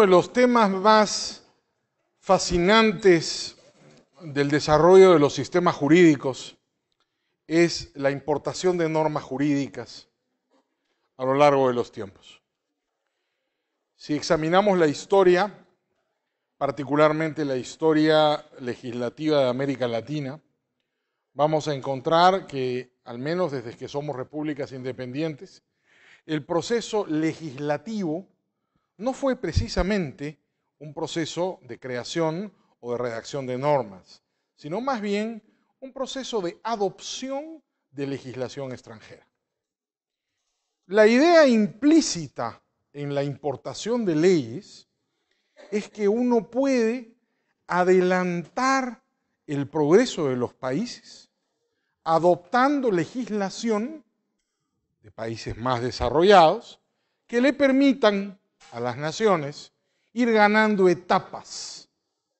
de los temas más fascinantes del desarrollo de los sistemas jurídicos es la importación de normas jurídicas a lo largo de los tiempos. Si examinamos la historia, particularmente la historia legislativa de América Latina, vamos a encontrar que, al menos desde que somos repúblicas independientes, el proceso legislativo no fue precisamente un proceso de creación o de redacción de normas, sino más bien un proceso de adopción de legislación extranjera. La idea implícita en la importación de leyes es que uno puede adelantar el progreso de los países adoptando legislación de países más desarrollados que le permitan a las naciones, ir ganando etapas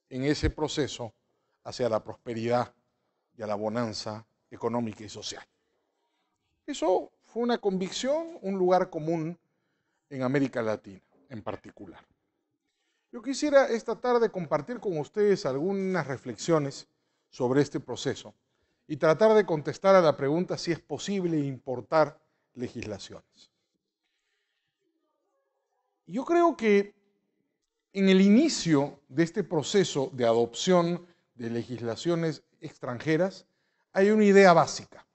en ese proceso hacia la prosperidad y a la bonanza económica y social. Eso fue una convicción, un lugar común en América Latina en particular. Yo quisiera esta tarde compartir con ustedes algunas reflexiones sobre este proceso y tratar de contestar a la pregunta si es posible importar legislaciones. Yo creo que en el inicio de este proceso de adopción de legislaciones extranjeras hay una idea básica.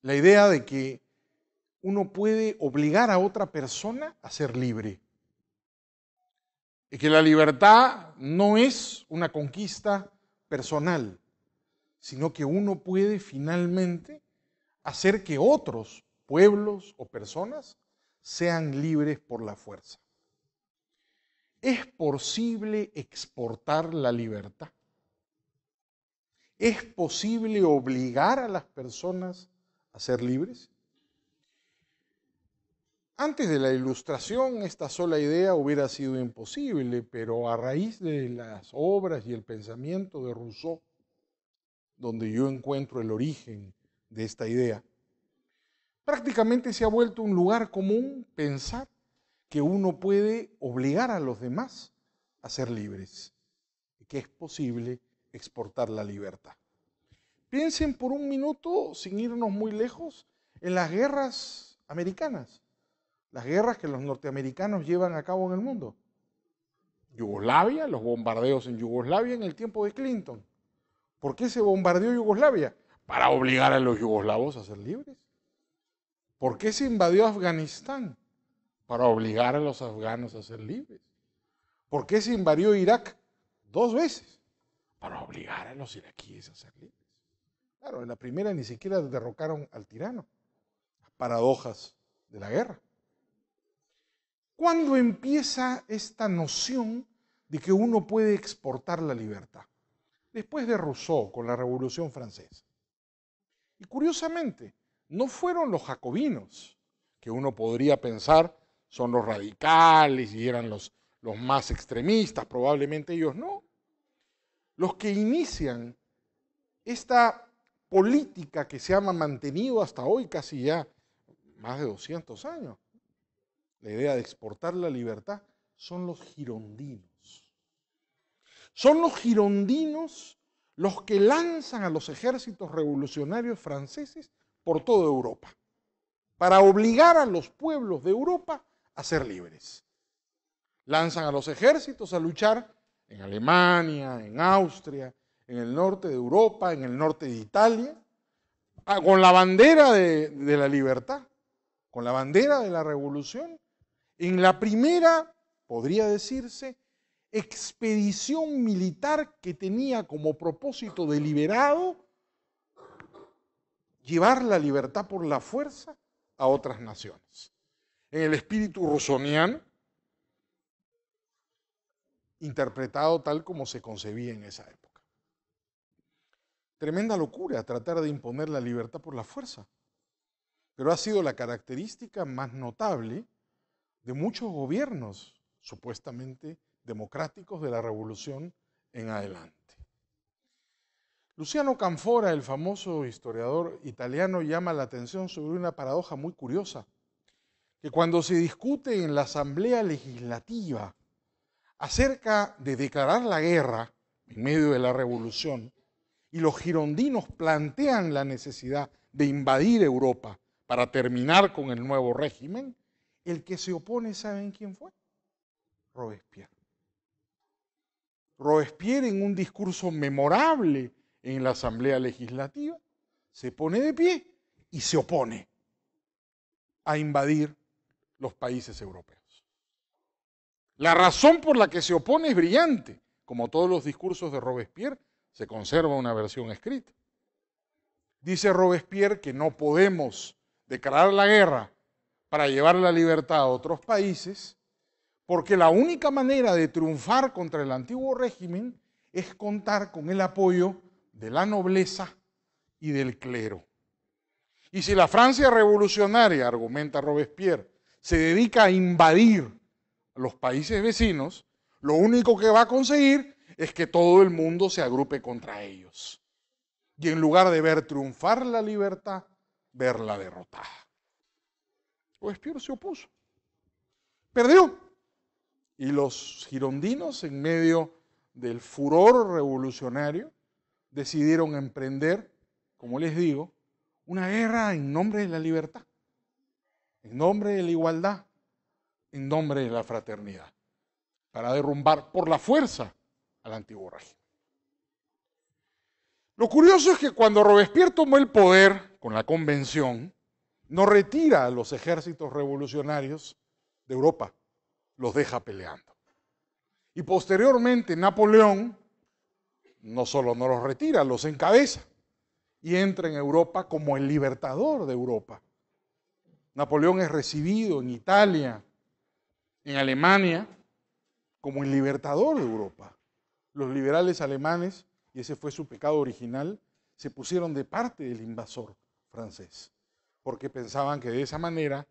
La idea de que uno puede obligar a otra persona a ser libre. Y que la libertad no es una conquista personal, sino que uno puede finalmente hacer que otros pueblos o personas sean libres por la fuerza. ¿Es posible exportar la libertad? ¿Es posible obligar a las personas a ser libres? Antes de la ilustración, esta sola idea hubiera sido imposible, pero a raíz de las obras y el pensamiento de Rousseau, donde yo encuentro el origen de esta idea, Prácticamente se ha vuelto un lugar común pensar que uno puede obligar a los demás a ser libres, que es posible exportar la libertad. Piensen por un minuto, sin irnos muy lejos, en las guerras americanas, las guerras que los norteamericanos llevan a cabo en el mundo. Yugoslavia, los bombardeos en Yugoslavia en el tiempo de Clinton. ¿Por qué se bombardeó Yugoslavia? Para obligar a los yugoslavos a ser libres. ¿Por qué se invadió Afganistán? Para obligar a los afganos a ser libres. ¿Por qué se invadió Irak dos veces? Para obligar a los iraquíes a ser libres. Claro, en la primera ni siquiera derrocaron al tirano. Las paradojas de la guerra. ¿Cuándo empieza esta noción de que uno puede exportar la libertad? Después de Rousseau, con la Revolución Francesa. Y curiosamente, no fueron los jacobinos, que uno podría pensar son los radicales y eran los, los más extremistas, probablemente ellos no. Los que inician esta política que se ha mantenido hasta hoy casi ya más de 200 años, la idea de exportar la libertad, son los girondinos. Son los girondinos los que lanzan a los ejércitos revolucionarios franceses por toda Europa, para obligar a los pueblos de Europa a ser libres. Lanzan a los ejércitos a luchar en Alemania, en Austria, en el norte de Europa, en el norte de Italia, ah, con la bandera de, la libertad, con la bandera de la revolución, en la primera, podría decirse, expedición militar que tenía como propósito deliberado llevar la libertad por la fuerza a otras naciones. En el espíritu rusoniano, interpretado tal como se concebía en esa época. Tremenda locura tratar de imponer la libertad por la fuerza, pero ha sido la característica más notable de muchos gobiernos supuestamente democráticos de la revolución en adelante. Luciano Canfora, el famoso historiador italiano, llama la atención sobre una paradoja muy curiosa, que cuando se discute en la Asamblea Legislativa acerca de declarar la guerra en medio de la revolución, y los girondinos plantean la necesidad de invadir Europa para terminar con el nuevo régimen, el que se opone, ¿saben quién fue? Robespierre. Robespierre en un discurso memorable en la Asamblea Legislativa, se pone de pie y se opone a invadir los países europeos. La razón por la que se opone es brillante. Como todos los discursos de Robespierre, se conserva una versión escrita. Dice Robespierre que no podemos declarar la guerra para llevar la libertad a otros países, porque la única manera de triunfar contra el antiguo régimen es contar con el apoyo de la nobleza y del clero. Y si la Francia revolucionaria, argumenta Robespierre, se dedica a invadir los países vecinos, lo único que va a conseguir es que todo el mundo se agrupe contra ellos. Y en lugar de ver triunfar la libertad, verla derrotada. Robespierre se opuso. Perdió. Y los girondinos, en medio del furor revolucionario, decidieron emprender, como les digo, una guerra en nombre de la libertad, en nombre de la igualdad, en nombre de la fraternidad, para derrumbar por la fuerza al antiguo régimen. Lo curioso es que cuando Robespierre tomó el poder con la convención, no retira a los ejércitos revolucionarios de Europa, los deja peleando. Y posteriormente Napoleón no solo no los retira, los encabeza y entra en Europa como el libertador de Europa. Napoleón es recibido en Italia, en Alemania, como el libertador de Europa. Los liberales alemanes, y ese fue su pecado original, se pusieron de parte del invasor francés, porque pensaban que de esa manera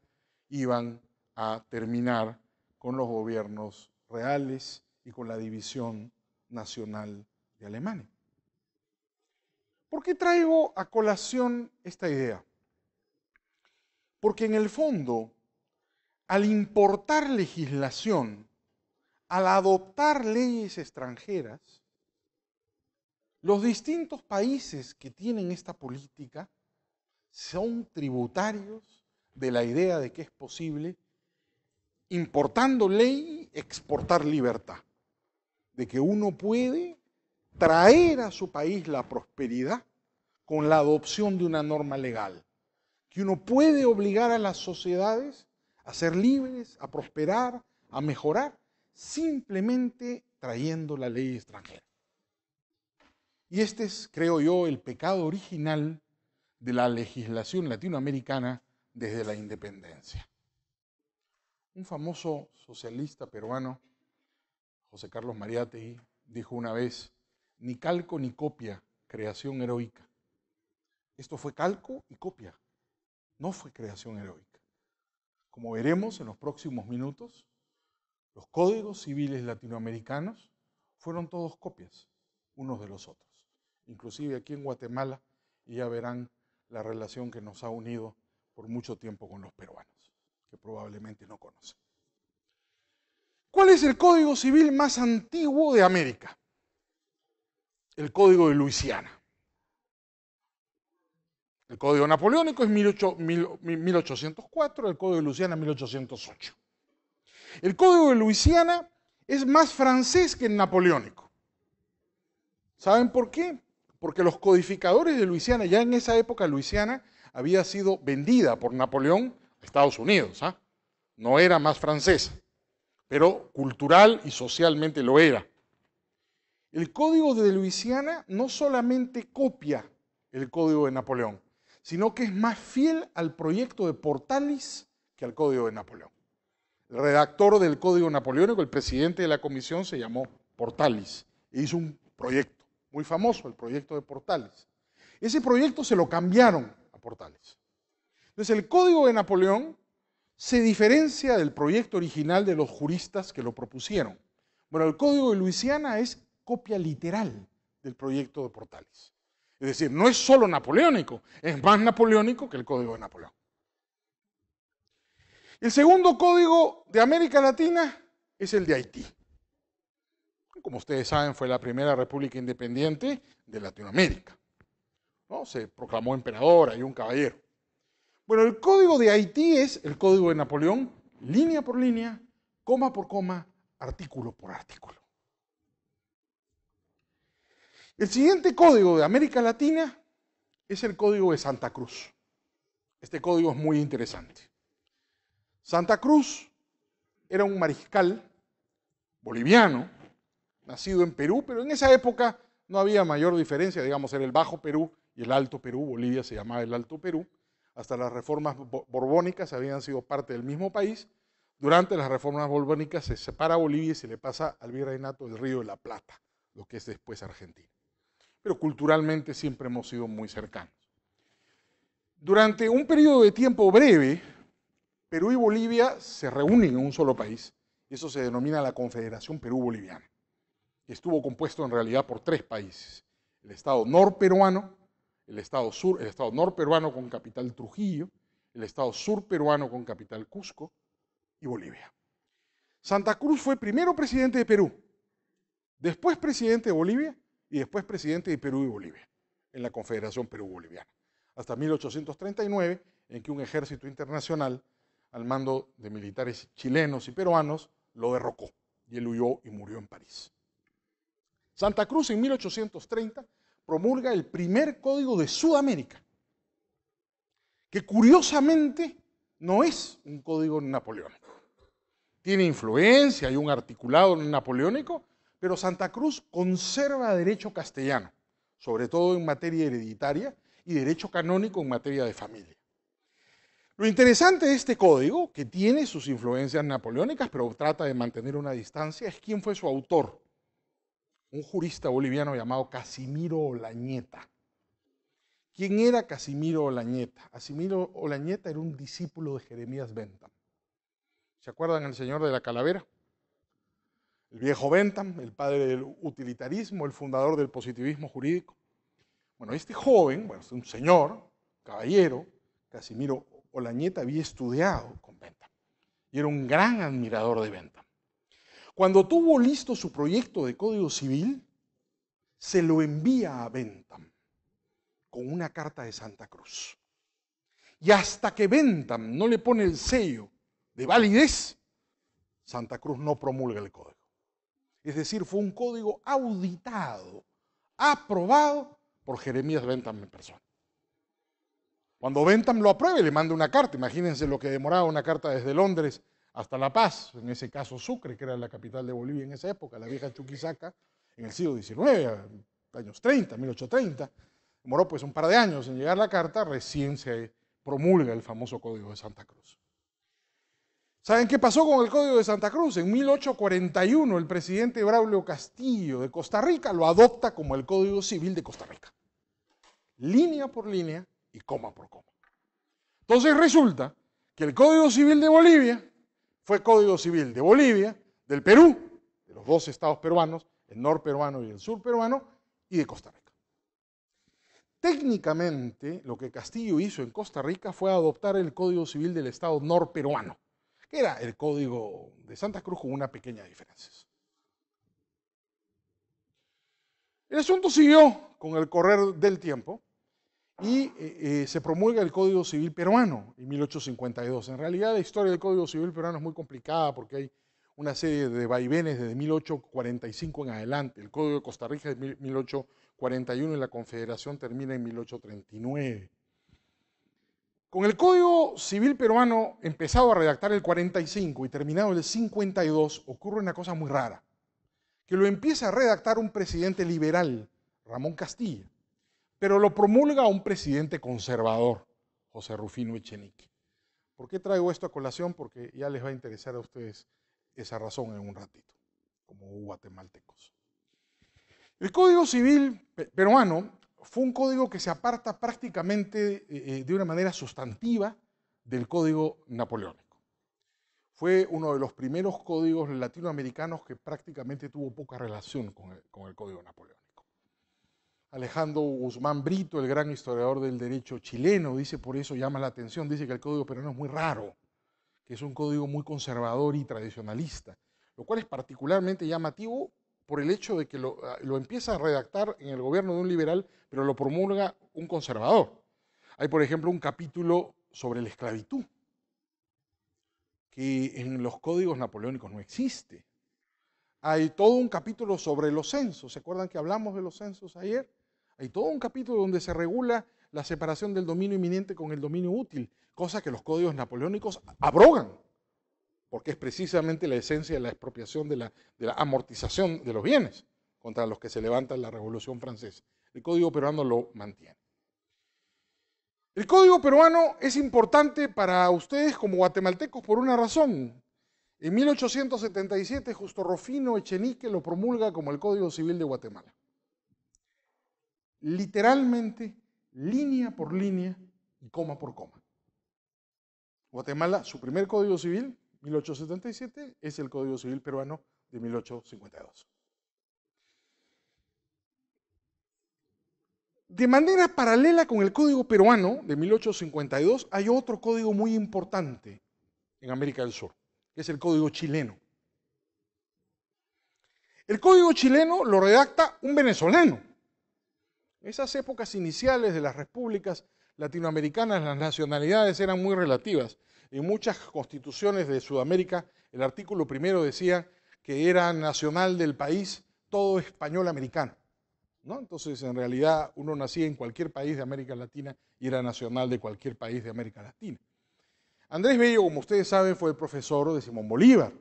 iban a terminar con los gobiernos reales y con la división nacional Alemania. ¿Por qué traigo a colación esta idea? Porque en el fondo, al importar legislación, al adoptar leyes extranjeras, los distintos países que tienen esta política son tributarios de la idea de que es posible, importando ley, exportar libertad, de que uno puede traer a su país la prosperidad con la adopción de una norma legal, que uno puede obligar a las sociedades a ser libres, a prosperar, a mejorar, simplemente trayendo la ley extranjera. Y este es, creo yo, el pecado original de la legislación latinoamericana desde la independencia. Un famoso socialista peruano, José Carlos Mariátegui, dijo una vez, ni calco ni copia, creación heroica. Esto fue calco y copia, no fue creación heroica. Como veremos en los próximos minutos, los códigos civiles latinoamericanos fueron todos copias unos de los otros. Inclusive aquí en Guatemala, y ya verán la relación que nos ha unido por mucho tiempo con los peruanos, que probablemente no conocen. ¿Cuál es el código civil más antiguo de América? el Código de Luisiana. El Código Napoleónico es 1804, el Código de Luisiana 1808. El Código de Luisiana es más francés que el napoleónico. ¿Saben por qué? Porque los codificadores de Luisiana, ya en esa época Luisiana había sido vendida por Napoleón a Estados Unidos. ¿ah? No era más francesa, pero cultural y socialmente lo era. El código de Luisiana no solamente copia el código de Napoleón, sino que es más fiel al proyecto de Portalis que al código de Napoleón. El redactor del código napoleónico, el presidente de la comisión, se llamó Portalis e hizo un proyecto muy famoso, el proyecto de Portalis. Ese proyecto se lo cambiaron a Portales. Entonces el código de Napoleón se diferencia del proyecto original de los juristas que lo propusieron. Bueno, el código de Luisiana es copia literal del proyecto de Portales. Es decir, no es solo napoleónico, es más napoleónico que el código de Napoleón. El segundo código de América Latina es el de Haití. Como ustedes saben, fue la primera república independiente de Latinoamérica. ¿no? Se proclamó emperadora y un caballero. Bueno, el código de Haití es el código de Napoleón, línea por línea, coma por coma, artículo por artículo. El siguiente código de América Latina es el código de Santa Cruz. Este código es muy interesante. Santa Cruz era un mariscal boliviano, nacido en Perú, pero en esa época no había mayor diferencia, digamos, era el Bajo Perú y el Alto Perú, Bolivia se llamaba el Alto Perú, hasta las reformas borbónicas habían sido parte del mismo país. Durante las reformas borbónicas se separa Bolivia y se le pasa al virreinato del Río de la Plata, lo que es después Argentina pero culturalmente siempre hemos sido muy cercanos. Durante un periodo de tiempo breve, Perú y Bolivia se reúnen en un solo país, y eso se denomina la Confederación Perú-Boliviana, estuvo compuesto en realidad por tres países, el Estado norperuano, el Estado sur, el Estado norperuano con capital Trujillo, el Estado surperuano con capital Cusco y Bolivia. Santa Cruz fue primero presidente de Perú, después presidente de Bolivia y después presidente de Perú y Bolivia, en la Confederación Perú-Boliviana, hasta 1839, en que un ejército internacional al mando de militares chilenos y peruanos lo derrocó y él huyó y murió en París. Santa Cruz en 1830 promulga el primer código de Sudamérica, que curiosamente no es un código napoleónico. Tiene influencia y un articulado napoleónico, pero Santa Cruz conserva derecho castellano, sobre todo en materia hereditaria y derecho canónico en materia de familia. Lo interesante de este código, que tiene sus influencias napoleónicas, pero trata de mantener una distancia, es quién fue su autor. Un jurista boliviano llamado Casimiro Olañeta. ¿Quién era Casimiro Olañeta? Casimiro Olañeta era un discípulo de Jeremías Bentham. ¿Se acuerdan el señor de la calavera? el viejo Bentham, el padre del utilitarismo, el fundador del positivismo jurídico. Bueno, este joven, bueno, es un señor, caballero, Casimiro Olañeta había estudiado con Bentham y era un gran admirador de Bentham. Cuando tuvo listo su proyecto de código civil, se lo envía a Bentham con una carta de Santa Cruz. Y hasta que Bentham no le pone el sello de validez, Santa Cruz no promulga el código. Es decir, fue un código auditado, aprobado por Jeremías Bentham en persona. Cuando Bentham lo apruebe, le manda una carta. Imagínense lo que demoraba una carta desde Londres hasta La Paz, en ese caso Sucre, que era la capital de Bolivia en esa época, la vieja Chuquisaca, en el siglo XIX, años 30, 1830. Demoró pues un par de años en llegar la carta, recién se promulga el famoso Código de Santa Cruz. ¿Saben qué pasó con el Código de Santa Cruz? En 1841 el presidente Braulio Castillo de Costa Rica lo adopta como el Código Civil de Costa Rica. Línea por línea y coma por coma. Entonces resulta que el Código Civil de Bolivia fue Código Civil de Bolivia, del Perú, de los dos estados peruanos, el norperuano y el surperuano, y de Costa Rica. Técnicamente, lo que Castillo hizo en Costa Rica fue adoptar el Código Civil del Estado norperuano que era el código de Santa Cruz con una pequeña diferencia. El asunto siguió con el correr del tiempo y eh, eh, se promulga el Código Civil Peruano en 1852. En realidad la historia del Código Civil Peruano es muy complicada porque hay una serie de vaivenes desde 1845 en adelante. El Código de Costa Rica es de 1841 y la Confederación termina en 1839. Con el Código Civil Peruano, empezado a redactar el 45 y terminado el 52, ocurre una cosa muy rara, que lo empieza a redactar un presidente liberal, Ramón Castilla, pero lo promulga un presidente conservador, José Rufino Echenique. ¿Por qué traigo esto a colación? Porque ya les va a interesar a ustedes esa razón en un ratito, como guatemaltecos. El Código Civil peruano fue un código que se aparta prácticamente eh, eh, de una manera sustantiva del código napoleónico. Fue uno de los primeros códigos latinoamericanos que prácticamente tuvo poca relación con el código napoleónico. Alejandro Guzmán Brito, el gran historiador del derecho chileno, dice por eso llama la atención, dice que el código peruano es muy raro, que es un código muy conservador y tradicionalista, lo cual es particularmente llamativo por el hecho de que ah, lo, empieza a redactar en el gobierno de un liberal, pero lo promulga un conservador. Hay, por ejemplo, un capítulo sobre la esclavitud, que en los códigos napoleónicos no existe. Hay todo un capítulo sobre los censos. ¿Se acuerdan que hablamos de los censos ayer? Hay todo un capítulo donde se regula la separación del dominio inminente con el dominio útil, cosa que los códigos napoleónicos abrogan porque es precisamente la esencia de la expropiación, de la, amortización de los bienes contra los que se levanta la Revolución Francesa. El Código Peruano lo mantiene. El Código Peruano es importante para ustedes como guatemaltecos por una razón. En 1877, Justo Rufino Echenique lo promulga como el Código Civil de Guatemala. Literalmente, línea por línea y coma por coma. Guatemala, su primer Código Civil, 1877 es el Código Civil Peruano de 1852. De manera paralela con el Código Peruano de 1852 hay otro código muy importante en América del Sur, que es el Código Chileno. El Código Chileno lo redacta un venezolano. esas épocas iniciales de las repúblicas latinoamericanas las nacionalidades eran muy relativas. En muchas constituciones de Sudamérica, el artículo primero decía que era nacional del país todo español americano. ¿no? Entonces, en realidad, uno nacía en cualquier país de América Latina y era nacional de cualquier país de América Latina. Andrés Bello, como ustedes saben, fue el profesor de Simón Bolívar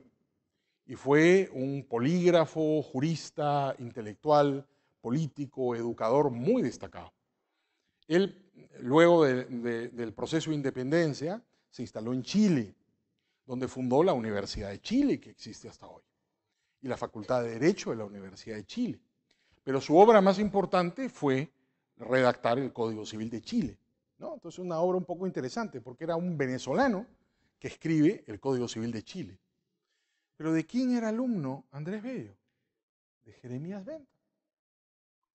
y fue un polígrafo, jurista, intelectual, político, educador muy destacado. Él, luego del proceso de independencia, se instaló en Chile, donde fundó la Universidad de Chile, que existe hasta hoy, y la Facultad de Derecho de la Universidad de Chile. Pero su obra más importante fue redactar el Código Civil de Chile. ¿no? Entonces, una obra un poco interesante, porque era un venezolano que escribe el Código Civil de Chile. Pero ¿de quién era alumno Andrés Bello? De Jeremías Bentham.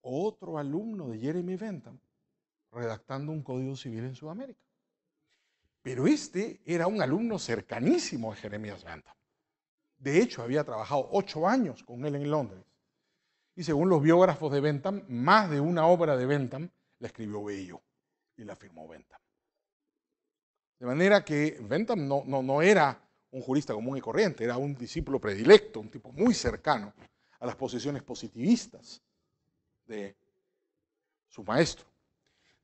Otro alumno de Jeremy Bentham redactando un Código Civil en Sudamérica. Pero este era un alumno cercanísimo de Jeremías Bentham. De hecho, había trabajado ocho años con él en Londres. Y según los biógrafos de Bentham, más de una obra de Bentham la escribió Bello y la firmó Bentham. De manera que Bentham no, no, no era un jurista común y corriente, era un discípulo predilecto, un tipo muy cercano a las posiciones positivistas de su maestro.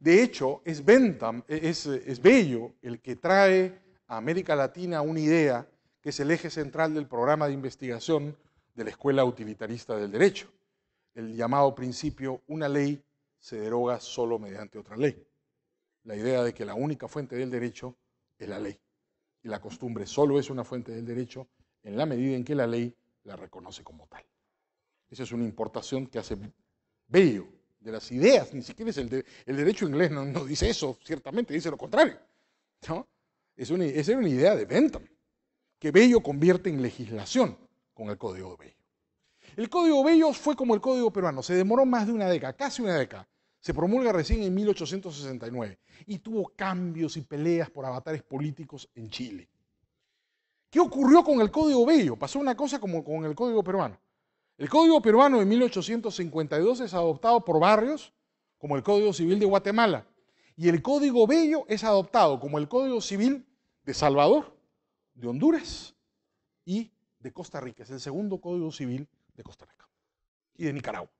De hecho, es Bentham, e-, es, Bello el que trae a América Latina una idea que es el eje central del programa de investigación de la Escuela Utilitarista del Derecho, el llamado principio una ley se deroga solo mediante otra ley. La idea de que la única fuente del derecho es la ley y la costumbre solo es una fuente del derecho en la medida en que la ley la reconoce como tal. Esa es una importación que hace Bello de las ideas, ni siquiera el, derecho inglés, no, no, dice eso, ciertamente dice lo contrario. ¿no? Es una, esa una idea de Bentham, que Bello convierte en legislación con el Código Bello. El Código Bello fue como el Código peruano, se demoró más de una década, casi una década. Se promulga recién en 1869 y tuvo cambios y peleas por avatares políticos en Chile. ¿Qué ocurrió con el Código Bello? Pasó una cosa como con el Código peruano. El Código Peruano de 1852 es adoptado por barrios como el Código Civil de Guatemala y el Código Bello es adoptado como el Código Civil de Salvador, de Honduras y de Costa Rica. Es el segundo Código Civil de Costa Rica y de Nicaragua,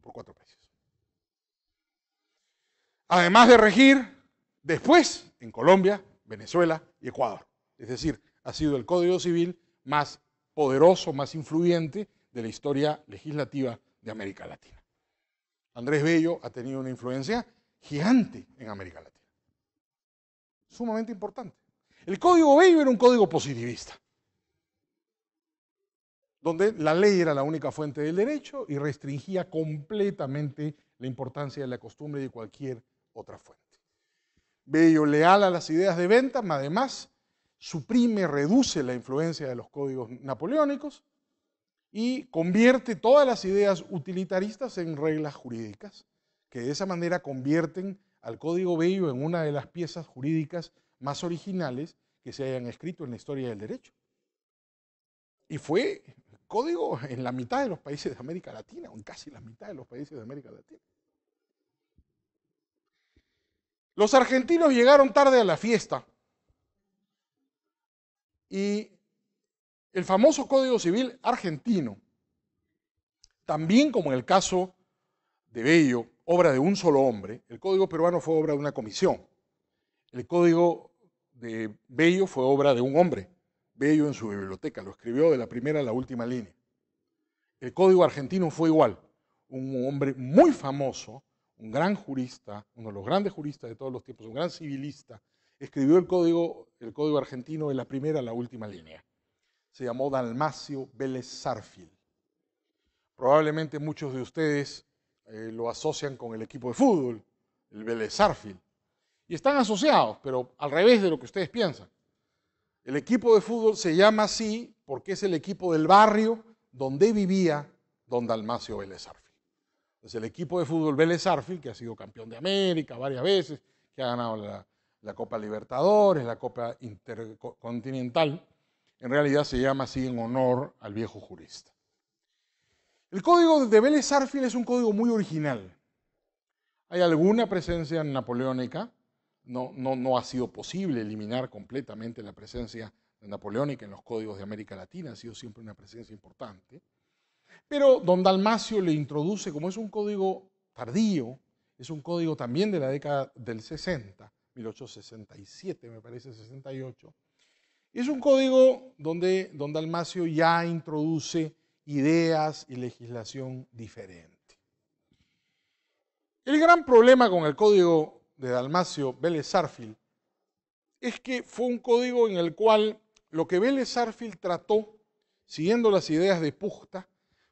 por cuatro países. Además de regir después en Colombia, Venezuela y Ecuador. Es decir, ha sido el Código Civil más poderoso, más influyente de la historia legislativa de América Latina. Andrés Bello ha tenido una influencia gigante en América Latina. Sumamente importante. El código Bello era un código positivista, donde la ley era la única fuente del derecho y restringía completamente la importancia de la costumbre y de cualquier otra fuente. Bello leal a las ideas de Bentham, además, suprime, reduce la influencia de los códigos napoleónicos y convierte todas las ideas utilitaristas en reglas jurídicas, que de esa manera convierten al Código Bello en una de las piezas jurídicas más originales que se hayan escrito en la historia del derecho. Y fue código en la mitad de los países de América Latina, o en casi la mitad de los países de América Latina. Los argentinos llegaron tarde a la fiesta, y el famoso Código Civil argentino, también como en el caso de Bello, obra de un solo hombre, el Código peruano fue obra de una comisión. El Código de Bello fue obra de un hombre. Bello en su biblioteca lo escribió de la primera a la última línea. El Código argentino fue igual. Un hombre muy famoso, un gran jurista, uno de los grandes juristas de todos los tiempos, un gran civilista, escribió el código, el código argentino en la primera a la última línea. Se llamó Dalmacio Vélez Probablemente muchos de ustedes eh, lo asocian con el equipo de fútbol, el Vélez Y están asociados, pero al revés de lo que ustedes piensan. El equipo de fútbol se llama así porque es el equipo del barrio donde vivía don Dalmacio Vélez Entonces, el equipo de fútbol Vélez que ha sido campeón de América varias veces, que ha ganado la, la Copa Libertadores, la Copa Intercontinental, en realidad se llama así en honor al viejo jurista. El código de Vélez es un código muy original. Hay alguna presencia napoleónica, no, no, no ha sido posible eliminar completamente la presencia napoleónica en los códigos de América Latina, ha sido siempre una presencia importante. Pero don Dalmacio le introduce, como es un código tardío, es un código también de la década del 60, 1867, me parece, 68. Es un código donde don Dalmacio ya introduce ideas y legislación diferente. El gran problema con el código de Dalmacio Vélez Sarfield es que fue un código en el cual lo que Vélez Sarfield trató, siguiendo las ideas de Pusta,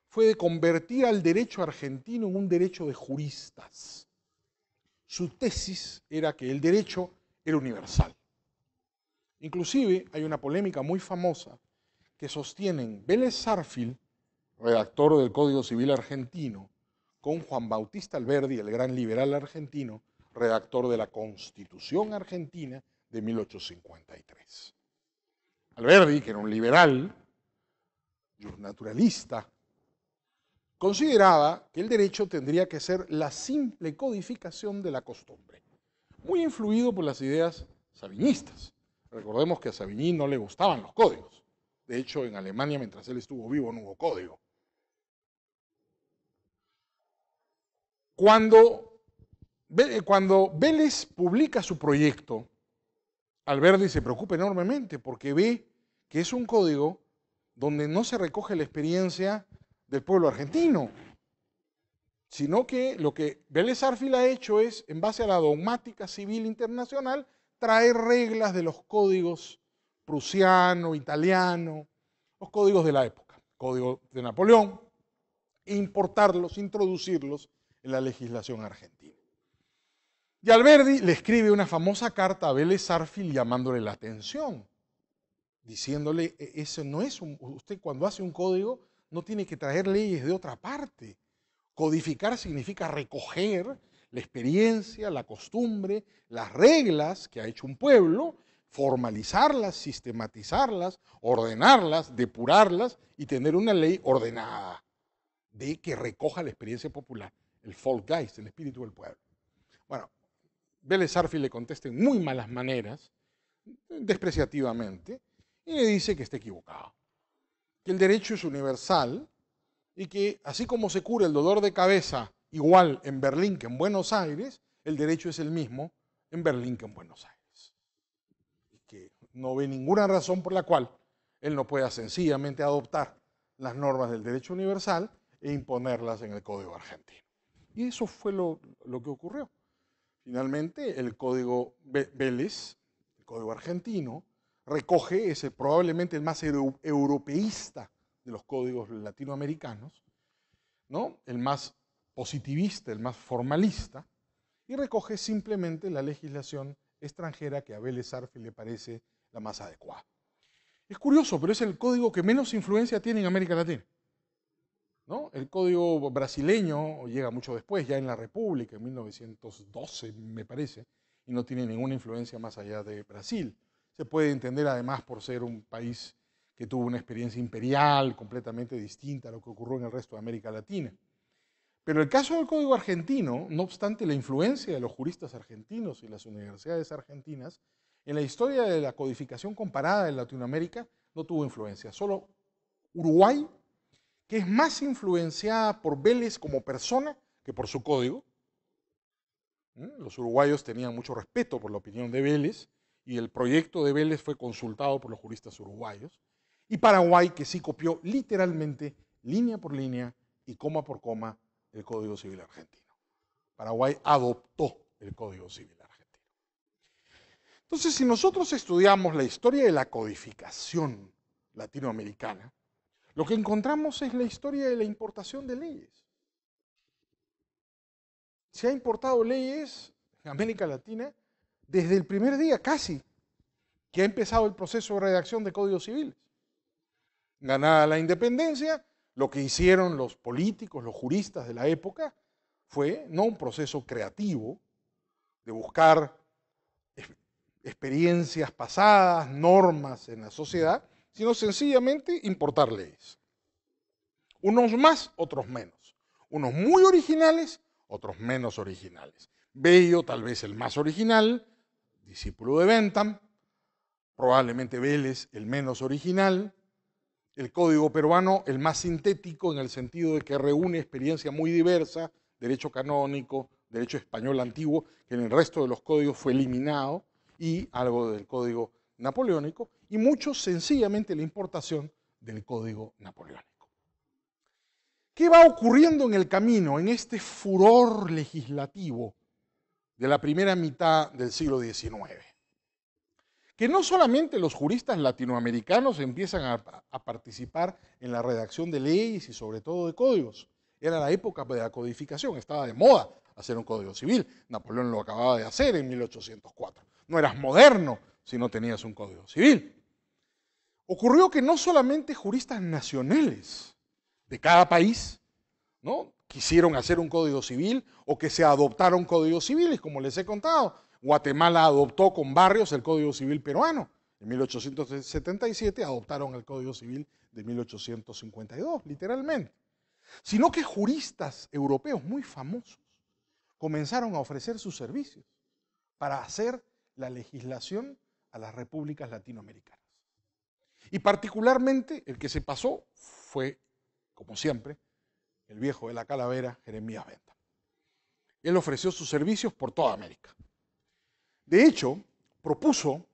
fue de convertir al derecho argentino en un derecho de juristas su tesis era que el derecho era universal. Inclusive hay una polémica muy famosa que sostienen Vélez Sarfil, redactor del Código Civil argentino, con Juan Bautista Alberdi, el gran liberal argentino, redactor de la Constitución argentina de 1853. Alberdi, que era un liberal y un naturalista, consideraba que el derecho tendría que ser la simple codificación de la costumbre, muy influido por las ideas sabinistas. Recordemos que a Sabiní no le gustaban los códigos. De hecho, en Alemania, mientras él estuvo vivo, no hubo código. Cuando, eh, cuando Vélez publica su proyecto, Alberti se preocupa enormemente porque ve que es un código donde no se recoge la experiencia del pueblo argentino, sino que lo que Vélez Arfil ha hecho es, en base a la dogmática civil internacional, traer reglas de los códigos prusiano, italiano, los códigos de la época, código de Napoleón, e importarlos, introducirlos en la legislación argentina. Y Alberdi le escribe una famosa carta a Vélez Arfil llamándole la atención, diciéndole, e-, eso no es un, usted cuando hace un código no tiene que traer leyes de otra parte. Codificar significa recoger la experiencia, la costumbre, las reglas que ha hecho un pueblo, formalizarlas, sistematizarlas, ordenarlas, depurarlas y tener una ley ordenada de que recoja la experiencia popular, el folkgeist el espíritu del pueblo. Bueno, Vélez le contesta en muy malas maneras, despreciativamente, y le dice que está equivocado que el derecho es universal y que así como se cura el dolor de cabeza igual en Berlín que en Buenos Aires, el derecho es el mismo en Berlín que en Buenos Aires. Y que no ve ninguna razón por la cual él no pueda sencillamente adoptar las normas del derecho universal e imponerlas en el Código argentino. Y eso fue lo, que ocurrió. Finalmente, el Código Vélez, el Código argentino, recoge, es probablemente el más europeísta de los códigos latinoamericanos, ¿no? el más positivista, el más formalista, y recoge simplemente la legislación extranjera que a Vélez le parece la más adecuada. Es curioso, pero es el código que menos influencia tiene en América Latina. ¿no? El código brasileño llega mucho después, ya en la República, en 1912 me parece, y no tiene ninguna influencia más allá de Brasil. Se puede entender además por ser un país que tuvo una experiencia imperial completamente distinta a lo que ocurrió en el resto de América Latina. Pero el caso del Código argentino, no obstante la influencia de los juristas argentinos y las universidades argentinas, en la historia de la codificación comparada en Latinoamérica no tuvo influencia. Solo Uruguay, que es más influenciada por Vélez como persona que por su código. Mm, los uruguayos tenían mucho respeto por la opinión de Vélez y el proyecto de Vélez fue consultado por los juristas uruguayos, y Paraguay que sí copió literalmente, línea por línea y coma por coma, el Código Civil argentino. Paraguay adoptó el Código Civil argentino. Entonces, si nosotros estudiamos la historia de la codificación latinoamericana, lo que encontramos es la historia de la importación de leyes. Se ha importado leyes en América Latina desde el primer día casi que ha empezado el proceso de redacción de códigos civiles. Ganada la independencia, lo que hicieron los políticos, los juristas de la época, fue no un proceso creativo de buscar experiencias pasadas, normas en la sociedad, sino sencillamente importar leyes. Unos más, otros menos. Unos muy originales, otros menos originales. Bello, tal vez el más original, discípulo de Bentham, probablemente Vélez el menos original, el código peruano el más sintético en el sentido de que reúne experiencia muy diversa, derecho canónico, derecho español antiguo, que en el resto de los códigos fue eliminado, y algo del código napoleónico, y mucho sencillamente la importación del código napoleónico. ¿Qué va ocurriendo en el camino, en este furor legislativo de la primera mitad del siglo XIX, que no solamente los juristas latinoamericanos empiezan a, participar en la redacción de leyes y sobre todo de códigos, era la época de la codificación, estaba de moda hacer un código civil, Napoleón lo acababa de hacer en 1804, no eras moderno si no tenías un código civil. Ocurrió que no solamente juristas nacionales de cada país, ¿no? quisieron hacer un código civil o que se adoptaron códigos civiles, como les he contado. Guatemala adoptó con barrios el Código Civil peruano. En 1877 adoptaron el Código Civil de 1852, literalmente. Sino que juristas europeos muy famosos comenzaron a ofrecer sus servicios para hacer la legislación a las repúblicas latinoamericanas. Y particularmente el que se pasó fue, como siempre, el viejo de la calavera, Jeremías Bentham. Él ofreció sus servicios por toda América. De hecho, propuso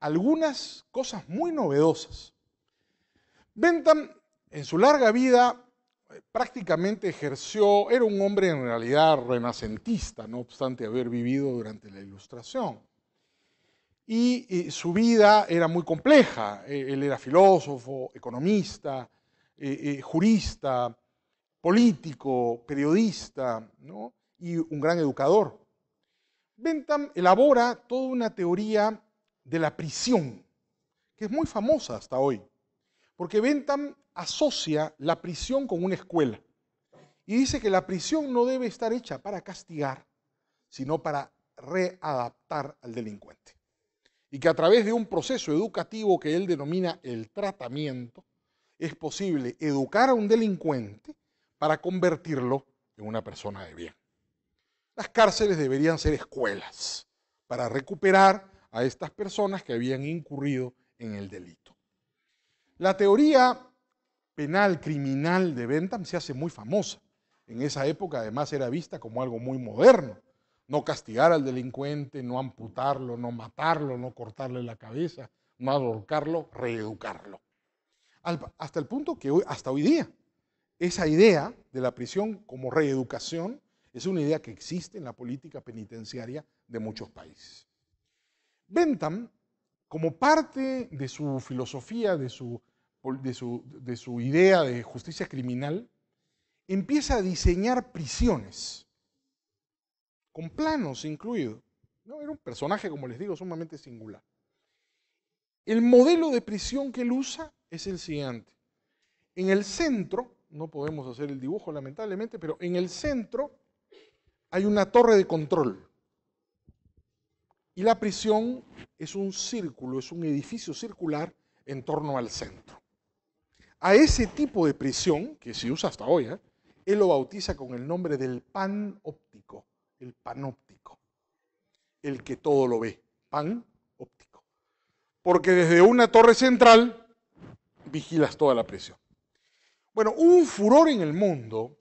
algunas cosas muy novedosas. Bentham, en su larga vida, eh, prácticamente ejerció, era un hombre en realidad renacentista, no obstante haber vivido durante la Ilustración. Y su vida era muy compleja. Eh, él era filósofo, economista, eh, jurista, político, periodista y un gran educador. Bentham elabora toda una teoría de la prisión, que es muy famosa hasta hoy, porque Bentham asocia la prisión con una escuela y dice que la prisión no debe estar hecha para castigar, sino para readaptar al delincuente. Y que a través de un proceso educativo que él denomina el tratamiento, es posible educar a un delincuente para convertirlo en una persona de bien. Las cárceles deberían ser escuelas para recuperar a estas personas que habían incurrido en el delito. La teoría penal criminal de Bentham se hace muy famosa. En esa época además era vista como algo muy moderno. No castigar al delincuente, no amputarlo, no matarlo, no cortarle la cabeza, no ahorcarlo, reeducarlo. hasta el punto que hasta hoy día esa idea de la prisión como reeducación es una idea que existe en la política penitenciaria de muchos países. Bentham, como parte de su filosofía, de su, de su, idea de justicia criminal, empieza a diseñar prisiones, con planos incluidos. ¿No? Era un personaje, como les digo, sumamente singular. El modelo de prisión que él usa es el siguiente. En el centro no podemos hacer el dibujo lamentablemente, pero en el centro hay una torre de control. Y la prisión es un círculo, es un edificio circular en torno al centro. A ese tipo de prisión, que se usa hasta hoy, ¿eh? él lo bautiza con el nombre del pan óptico, el pan óptico, el que todo lo ve, pan óptico. Porque desde una torre central vigilas toda la prisión. Bueno, hubo un furor en el mundo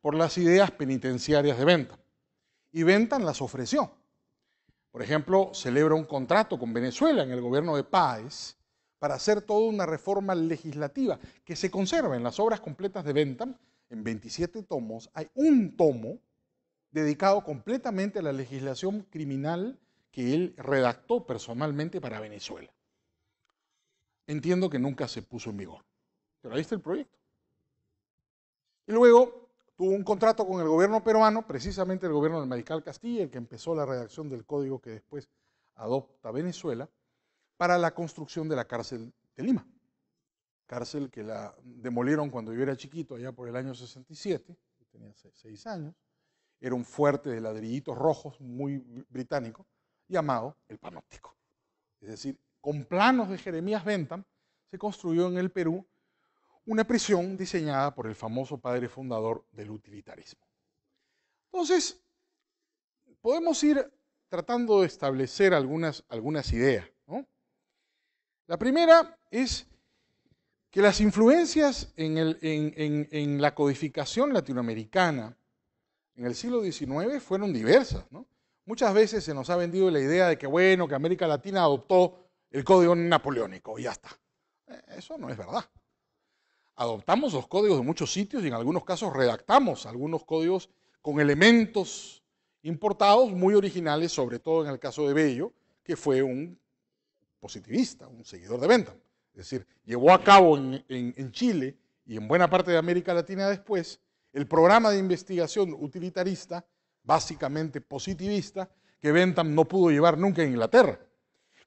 por las ideas penitenciarias de Bentham. Y Bentham las ofreció. Por ejemplo, celebra un contrato con Venezuela en el gobierno de Páez para hacer toda una reforma legislativa que se conserva en las obras completas de Bentham, en 27 tomos. Hay un tomo dedicado completamente a la legislación criminal que él redactó personalmente para Venezuela. Entiendo que nunca se puso en vigor, pero ahí está el proyecto. Y luego tuvo un contrato con el gobierno peruano, precisamente el gobierno del Marical Castilla, el que empezó la redacción del código que después adopta Venezuela, para la construcción de la cárcel de Lima. Cárcel que la demolieron cuando yo era chiquito, allá por el año 67, tenía seis años. Era un fuerte de ladrillitos rojos, muy británico, llamado el Panóptico. Es decir, con planos de Jeremías Bentham se construyó en el Perú una prisión diseñada por el famoso padre fundador del utilitarismo. Entonces, podemos ir tratando de establecer algunas, algunas ideas. La primera es que las influencias en, la codificación latinoamericana en el siglo XIX fueron diversas. Muchas veces se nos ha vendido la idea de que, bueno, que América Latina adoptó el código napoleónico y ya está. Eh, eso no es verdad adoptamos los códigos de muchos sitios y en algunos casos redactamos algunos códigos con elementos importados muy originales, sobre todo en el caso de Bello, que fue un positivista, un seguidor de Bentham. Es decir, llevó a cabo en, Chile y en buena parte de América Latina después el programa de investigación utilitarista, básicamente positivista, que Bentham no pudo llevar nunca en Inglaterra.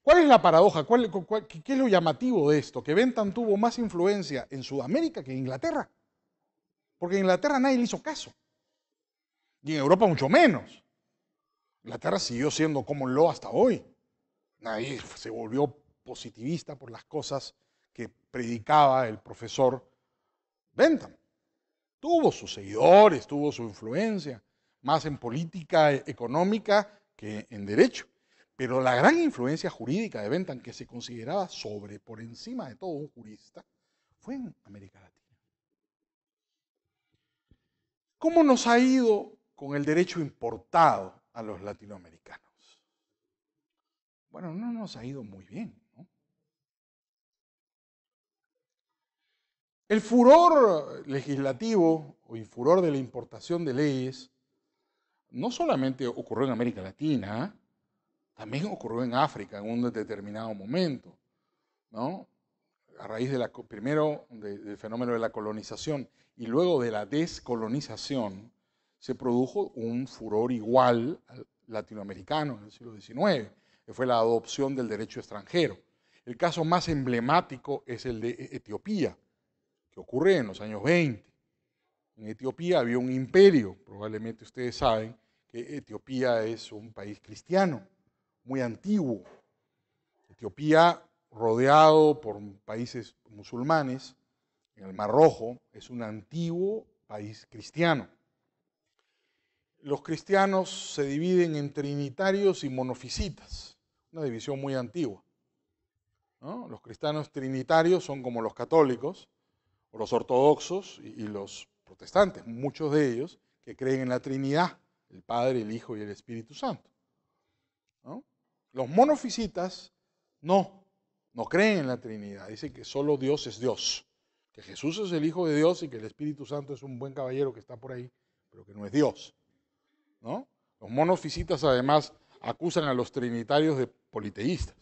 ¿Cuál es la paradoja? ¿Cuál, qué es lo llamativo de esto? Que Bentham tuvo más influencia en Sudamérica que en Inglaterra. Porque en Inglaterra nadie le hizo caso. Y en Europa mucho menos. Inglaterra siguió siendo como lo hasta hoy. Nadie se volvió positivista por las cosas que predicaba el profesor Bentham. Tuvo sus seguidores, tuvo su influencia, más en política económica que en derecho. Pero la gran influencia jurídica de Bentham, que se consideraba sobre, por encima de todo un jurista, fue en América Latina. ¿Cómo nos ha ido con el derecho importado a los latinoamericanos? Bueno, no nos ha ido muy bien. El furor legislativo o el furor de la importación de leyes no solamente ocurrió en América Latina, también ocurrió en África en un determinado momento, ¿no? A raíz de la, primero del fenómeno de la colonización y luego de la descolonización, se produjo un furor igual al latinoamericano en el siglo XIX, que fue la adopción del derecho extranjero. El caso más emblemático es el de Etiopía, que ocurre en los años 20. En Etiopía había un imperio, probablemente ustedes saben que Etiopía es un país cristiano muy antiguo. Etiopía, rodeado por países musulmanes, en el Mar Rojo, es un antiguo país cristiano. Los cristianos se dividen en trinitarios y monofisitas, una división muy antigua. Los cristianos trinitarios son como los católicos, o los ortodoxos y, y los protestantes, muchos de ellos que creen en la Trinidad, el Padre, el Hijo y el Espíritu Santo. ¿no? Los monofisitas no, no creen en la Trinidad. Dicen que solo Dios es Dios, que Jesús es el Hijo de Dios y que el Espíritu Santo es un buen caballero que está por ahí, pero que no es Dios. ¿no? Los monofisitas además acusan a los trinitarios de politeístas.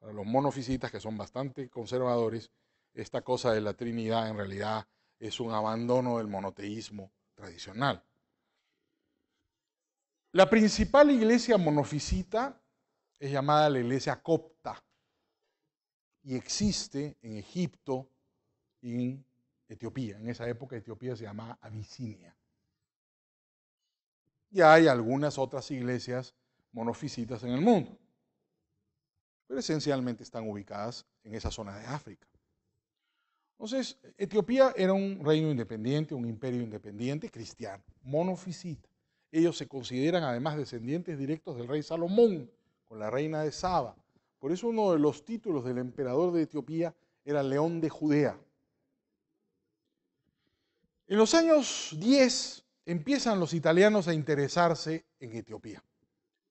Para los monofisitas, que son bastante conservadores, esta cosa de la Trinidad en realidad es un abandono del monoteísmo tradicional. La principal iglesia monofisita es llamada la iglesia copta y existe en Egipto y en Etiopía. En esa época Etiopía se llamaba Abisinia. Y hay algunas otras iglesias monofisitas en el mundo, pero esencialmente están ubicadas en esa zona de África. Entonces, Etiopía era un reino independiente, un imperio independiente cristiano, monofisita. Ellos se consideran además descendientes directos del rey Salomón, con la reina de Saba. Por eso uno de los títulos del emperador de Etiopía era León de Judea. En los años 10 empiezan los italianos a interesarse en Etiopía.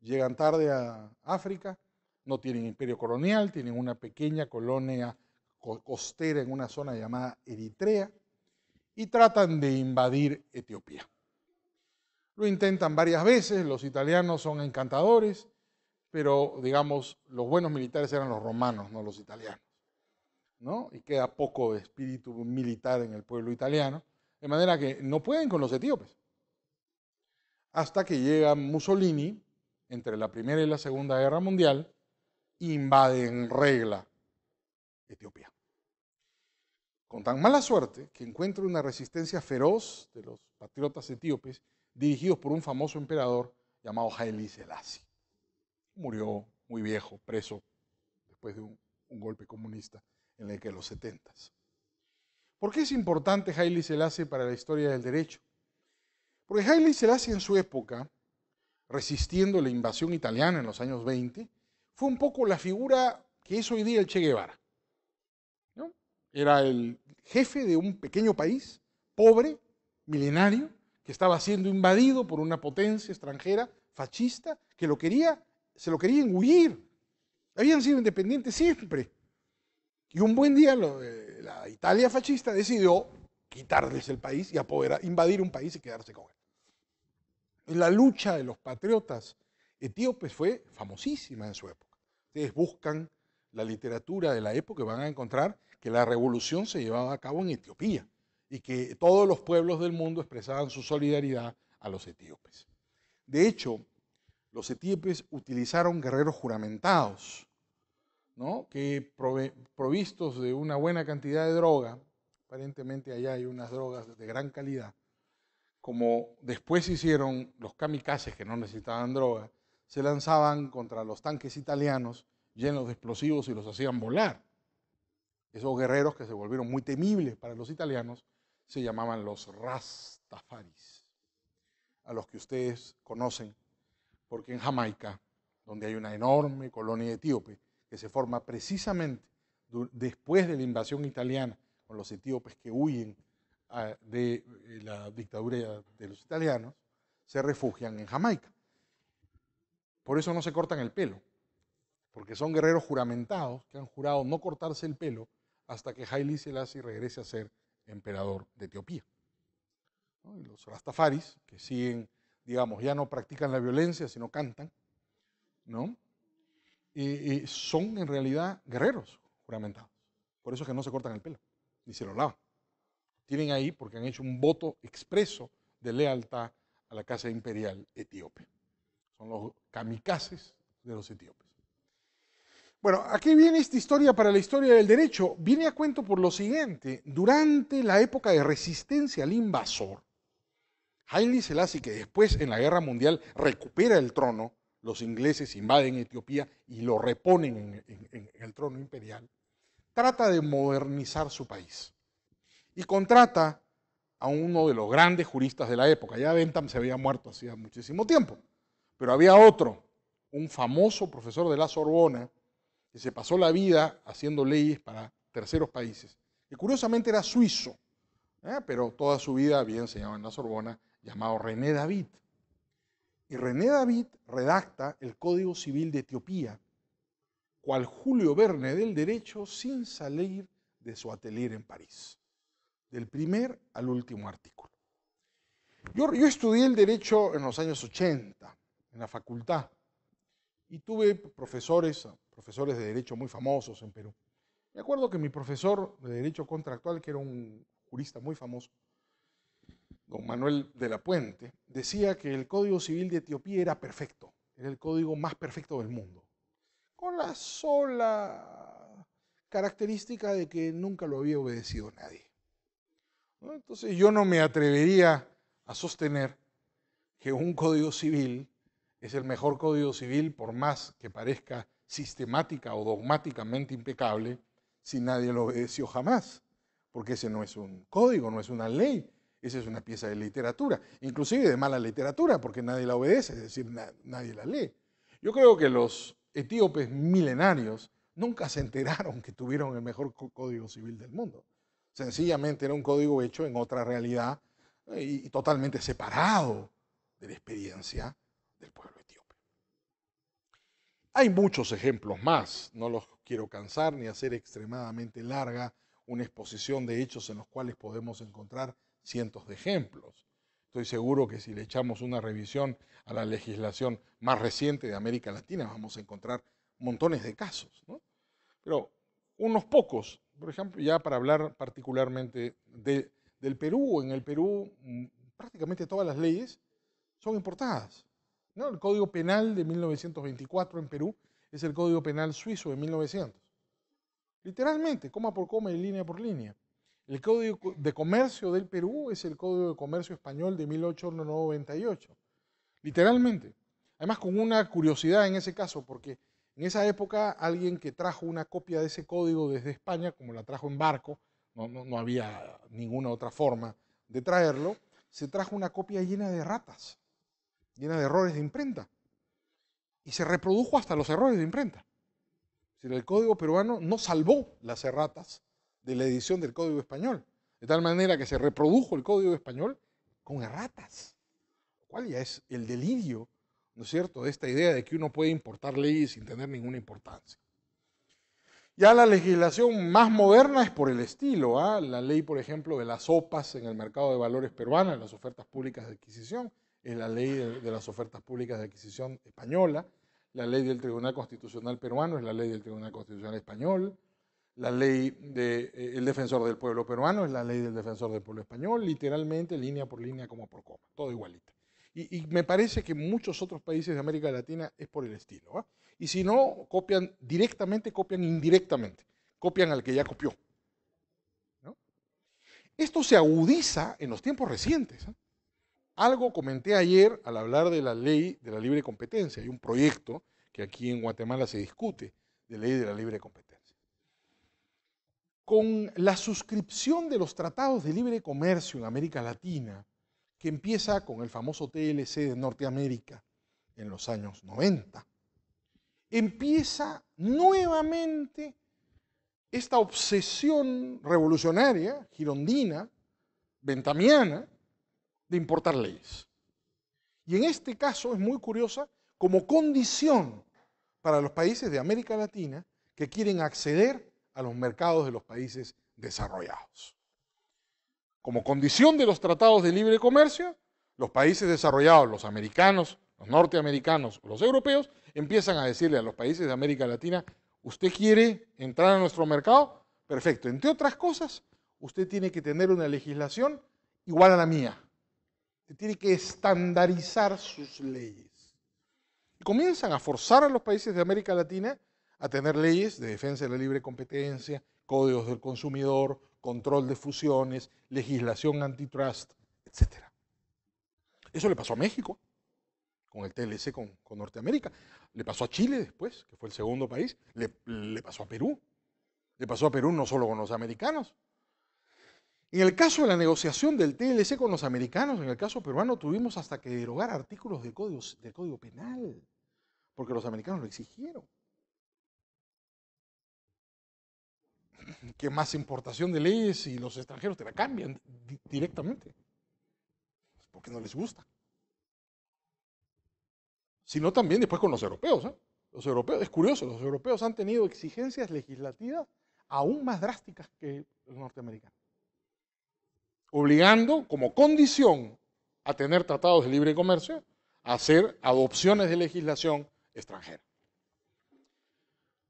Llegan tarde a África, no tienen imperio colonial, tienen una pequeña colonia costera en una zona llamada Eritrea y tratan de invadir Etiopía. Lo intentan varias veces, los italianos son encantadores, pero digamos, los buenos militares eran los romanos, no los italianos. ¿no? Y queda poco de espíritu militar en el pueblo italiano, de manera que no pueden con los etíopes. Hasta que llega Mussolini, entre la Primera y la Segunda Guerra Mundial, invade en regla Etiopía. Con tan mala suerte que encuentra una resistencia feroz de los patriotas etíopes dirigidos por un famoso emperador llamado Haile Selassie murió muy viejo, preso, después de un, golpe comunista en el que los setentas. ¿Por qué es importante Haile Selassie para la historia del derecho? Porque Haile Selassie en su época, resistiendo la invasión italiana en los años 20, fue un poco la figura que es hoy día el Che Guevara. Era el jefe de un pequeño país, pobre, milenario, que estaba siendo invadido por una potencia extranjera, fascista, que lo quería se lo querían huir. Habían sido independientes siempre. Y un buen día eh, la Italia fascista decidió quitarles el país y apoderar, invadir un país y quedarse con él. La lucha de los patriotas etíopes fue famosísima en su época. Ustedes buscan la literatura de la época y van a encontrar que la revolución se llevaba a cabo en Etiopía y que todos los pueblos del mundo expresaban su solidaridad a los etíopes. De hecho, los etíopes utilizaron guerreros juramentados, ¿no? que provistos de una buena cantidad de droga, aparentemente allá hay unas drogas de gran calidad, como después hicieron los kamikazes que no necesitaban droga, se lanzaban contra los tanques italianos llenos de explosivos y los hacían volar. Esos guerreros que se volvieron muy temibles para los italianos se llamaban los Rastafaris, a los que ustedes conocen porque en Jamaica, donde hay una enorme colonia etíope que se forma precisamente después de la invasión italiana, con los etíopes que huyen ah, de eh, la dictadura de los italianos, se refugian en Jamaica. Por eso no se cortan el pelo, porque son guerreros juramentados que han jurado no cortarse el pelo hasta que Haile Selassie regrese a ser emperador de Etiopía. los rastafaris, que siguen digamos, ya no practican la violencia, sino cantan, ¿no? Y, son en realidad guerreros juramentados. Por eso es que no se cortan el pelo, ni se lo lavan. Tienen ahí porque han hecho un voto expreso de lealtad a la casa imperial etíope. Son los kamikazes de los etíopes. Bueno, aquí viene esta historia para la historia del derecho. Viene a cuento por lo siguiente. Durante la época de resistencia al invasor, Haile Selassie, que después en la guerra mundial recupera el trono, los ingleses invaden Etiopía y lo reponen en, el trono imperial, trata de modernizar su país. Y contrata a uno de los grandes juristas de la época. Ya Bentham se había muerto hacía muchísimo tiempo, pero había otro, un famoso profesor de la Sorbona, que se pasó la vida haciendo leyes para terceros países, que curiosamente era suizo, ¿eh? pero toda su vida había enseñado en la Sorbona llamado René David. Y René David redacta el Código Civil de Etiopía, cual Julio Verne del derecho sin salir de su atelier en París, del primer al último artículo. Yo, estudié el derecho en los años 80, en la facultad, y tuve profesores, profesores de derecho muy famosos en Perú. Me acuerdo que mi profesor de derecho contractual, que era un jurista muy famoso, don Manuel de la Puente, decía que el Código Civil de Etiopía era perfecto, era el código más perfecto del mundo, con la sola característica de que nunca lo había obedecido nadie. Entonces yo no me atrevería a sostener que un código civil es el mejor código civil por más que parezca sistemática o dogmáticamente impecable si nadie lo obedeció jamás, porque ese no es un código, no es una ley, esa es una pieza de literatura, inclusive de mala literatura, porque nadie la obedece, es decir, nadie la lee. Yo creo que los etíopes milenarios nunca se enteraron que tuvieron el mejor código civil del mundo. Sencillamente era un código hecho en otra realidad eh, y totalmente separado de la experiencia del pueblo etíope. Hay muchos ejemplos más, no los quiero cansar ni hacer extremadamente larga una exposición de hechos en los cuales podemos encontrar cientos de ejemplos. Estoy seguro que si le echamos una revisión a la legislación más reciente de América Latina, vamos a encontrar montones de casos. Pero unos pocos, por ejemplo, ya para hablar particularmente del Perú, en el Perú mm, prácticamente todas las leyes son importadas. ¿no? El Código Penal de 1924 en Perú es el Código Penal suizo de 1900. Literalmente, coma por coma y línea por línea. El Código de Comercio del Perú es el Código de Comercio Español de 1898, literalmente. Además, con una curiosidad en ese caso, porque en esa época alguien que trajo una copia de ese código desde España, como la trajo en barco, no, había ninguna otra forma de traerlo, se trajo una copia llena de ratas, llena de errores de imprenta. Y se reprodujo hasta los errores de imprenta. Si el código peruano no salvó las erratas de la edición del Código Español. De tal manera que se reprodujo el Código Español con erratas, ¿Cuál cual ya es el delirio, ¿no es cierto?, de esta idea de que uno puede importar leyes sin tener ninguna importancia. Ya la legislación más moderna es por el estilo, ¿ah? la ley, por ejemplo, de las opas en el mercado de valores peruana, las ofertas públicas de adquisición, es la ley de, las ofertas públicas de adquisición española, la ley del Tribunal Constitucional peruano es la ley del Tribunal Constitucional español, la ley del eh, defensor del pueblo peruano, es la ley del defensor del pueblo español, literalmente línea por línea, como por coma, todo igualito. Y, me parece que muchos otros países de América Latina es por el estilo. Y si no, copian directamente, copian indirectamente, copian al que ya copió. Esto se agudiza en los tiempos recientes. ¿eh? Algo comenté ayer al hablar de la ley de la libre competencia. Hay un proyecto que aquí en Guatemala se discute de ley de la libre competencia con la suscripción de los tratados de libre comercio en América Latina, que empieza con el famoso TLC de Norteamérica en los años 90, empieza nuevamente esta obsesión revolucionaria, girondina, ventamiana, de importar leyes. Y en este caso es muy curiosa como condición para los países de América Latina que quieren acceder a los mercados de los países desarrollados. Como condición de los tratados de libre comercio, los países desarrollados, los americanos, los norteamericanos, los europeos, empiezan a decirle a los países de América Latina, usted quiere entrar a nuestro mercado, perfecto. Entre otras cosas, usted tiene que tener una legislación igual a la mía. Usted tiene que estandarizar sus leyes. comienzan a forzar a los países de América Latina a tener leyes de defensa de la libre competencia, códigos del consumidor, control de fusiones, legislación antitrust, etc. Eso le pasó a México con el TLC con, Norteamérica, le pasó a Chile después, que fue el segundo país, le, pasó a Perú, le pasó a Perú no solo con los americanos, en el caso de la negociación del TLC con los americanos, en el caso peruano, tuvimos hasta que derogar artículos del Código, del código Penal, porque los americanos lo exigieron. que más importación de leyes y los extranjeros te la cambian directamente. Pues, porque no les gusta. Sino también después con los europeos. ¿eh? Los europeos, es curioso, los europeos han tenido exigencias legislativas aún más drásticas que los norteamericanos. Obligando como condición a tener tratados de libre comercio a hacer adopciones de legislación extranjera.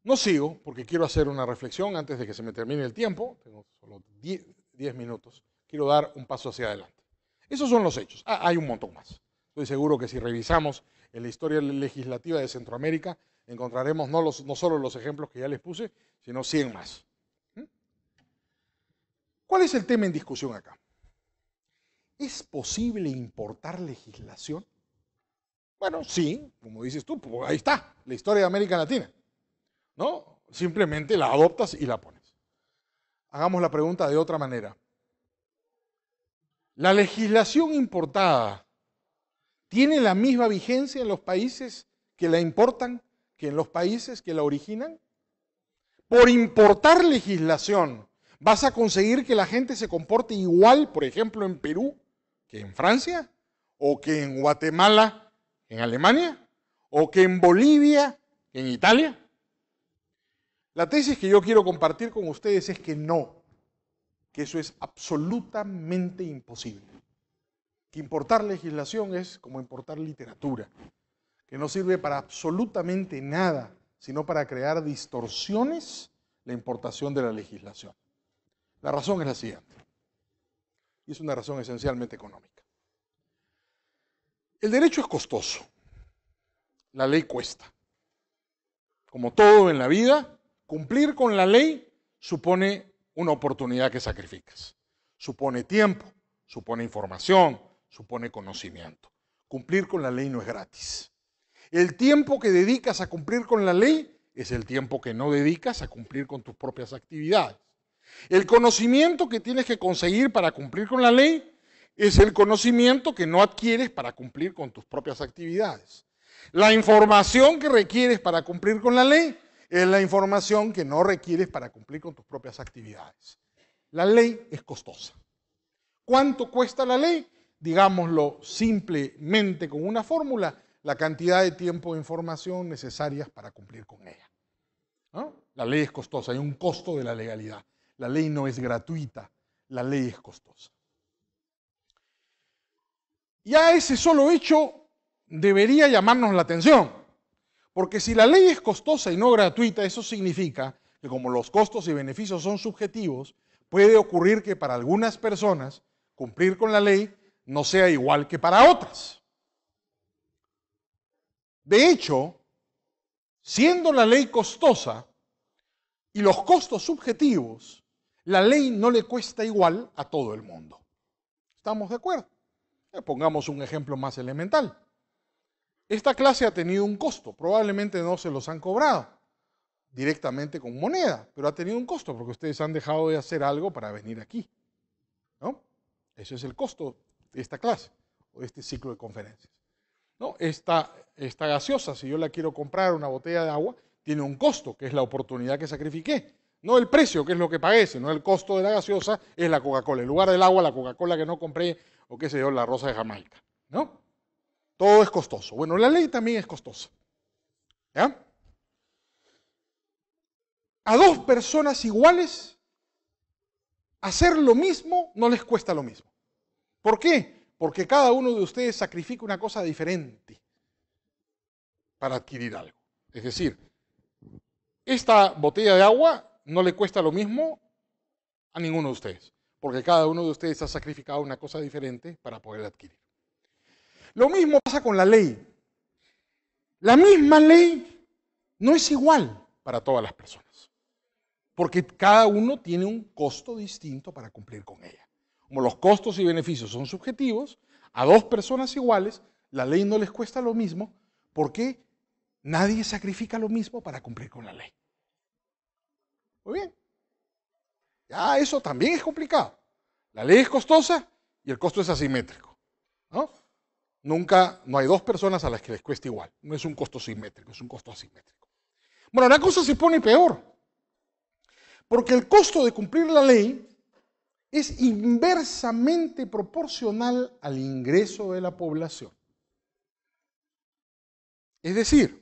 No sigo porque quiero hacer una reflexión antes de que se me termine el tiempo. Tengo solo 10 minutos. Quiero dar un paso hacia adelante. Esos son los hechos. Ah, hay un montón más. Estoy seguro que si revisamos en la historia legislativa de Centroamérica, encontraremos no, no solo los ejemplos que ya les puse, sino 100 más. ¿Mm? ¿Cuál es el tema en discusión acá? ¿Es posible importar legislación? Bueno, sí, como dices tú, pues, ahí está, la historia de América Latina. No, simplemente la adoptas y la pones. Hagamos la pregunta de otra manera. ¿La legislación importada tiene la misma vigencia en los países que la importan que en los países que la originan? Por importar legislación, ¿vas a conseguir que la gente se comporte igual, por ejemplo, en Perú que en Francia? ¿O que en Guatemala, en Alemania? ¿O que en Bolivia, en Italia? La tesis que yo quiero compartir con ustedes es que no, que eso es absolutamente imposible. Que importar legislación es como importar literatura, que no sirve para absolutamente nada, sino para crear distorsiones la importación de la legislación. La razón es la siguiente, y es una razón esencialmente económica. El derecho es costoso, la ley cuesta. Como todo en la vida, Cumplir con la ley supone una oportunidad que sacrificas. Supone tiempo, supone información, supone conocimiento. Cumplir con la ley no es gratis. El tiempo que dedicas a cumplir con la ley es el tiempo que no dedicas a cumplir con tus propias actividades. El conocimiento que tienes que conseguir para cumplir con la ley es el conocimiento que no adquieres para cumplir con tus propias actividades. La información que requieres para cumplir con la ley es la información que no requieres para cumplir con tus propias actividades. La ley es costosa. ¿Cuánto cuesta la ley? Digámoslo simplemente con una fórmula, la cantidad de tiempo de información necesarias para cumplir con ella. La ley es costosa, hay un costo de la legalidad. La ley no es gratuita, la ley es costosa. a ese solo hecho debería llamarnos la atención. Porque si la ley es costosa y no gratuita, eso significa que como los costos y beneficios son subjetivos, puede ocurrir que para algunas personas cumplir con la ley no sea igual que para otras. De hecho, siendo la ley costosa y los costos subjetivos, la ley no le cuesta igual a todo el mundo. ¿Estamos de acuerdo? Pongamos un ejemplo más elemental. Esta clase ha tenido un costo, probablemente no se los han cobrado directamente con moneda, pero ha tenido un costo porque ustedes han dejado de hacer algo para venir aquí. ¿no? Ese es el costo de esta clase o de este ciclo de conferencias. ¿no? Esta, gaseosa, si yo la quiero comprar, una botella de agua, tiene un costo, que es la oportunidad que sacrifiqué. No el precio, que es lo que pagué, sino el costo de la gaseosa, es la Coca-Cola. En lugar del agua, la Coca-Cola que no compré, o qué sé yo, la rosa de Jamaica. ¿No? Todo es costoso. Bueno, la ley también es costosa. ¿Ya? A dos personas iguales, hacer lo mismo no les cuesta lo mismo. ¿Por qué? Porque cada uno de ustedes sacrifica una cosa diferente para adquirir algo. Es decir, esta botella de agua no le cuesta lo mismo a ninguno de ustedes, porque cada uno de ustedes ha sacrificado una cosa diferente para poder adquirir. Lo mismo pasa con la ley. La misma ley no es igual para todas las personas, porque cada uno tiene un costo distinto para cumplir con ella. Como los costos y beneficios son subjetivos, a dos personas iguales, la ley no les cuesta lo mismo, porque nadie sacrifica lo mismo para cumplir con la ley. Muy bien. Ya eso también es complicado. La ley es costosa y el costo es asimétrico. ¿no? Nunca, no hay dos personas a las que les cuesta igual. No es un costo simétrico, es un costo asimétrico. Bueno, la cosa se pone peor, porque el costo de cumplir la ley es inversamente proporcional al ingreso de la población. Es decir,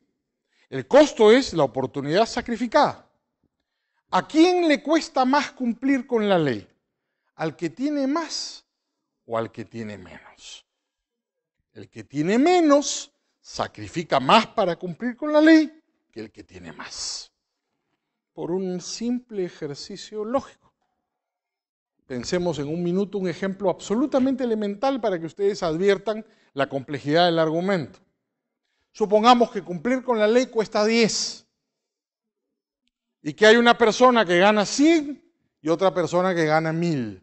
el costo es la oportunidad sacrificada. ¿A quién le cuesta más cumplir con la ley? ¿Al que tiene más o al que tiene menos? El que tiene menos sacrifica más para cumplir con la ley que el que tiene más. Por un simple ejercicio lógico. Pensemos en un minuto un ejemplo absolutamente elemental para que ustedes adviertan la complejidad del argumento. Supongamos que cumplir con la ley cuesta 10 y que hay una persona que gana 100 y otra persona que gana 1000.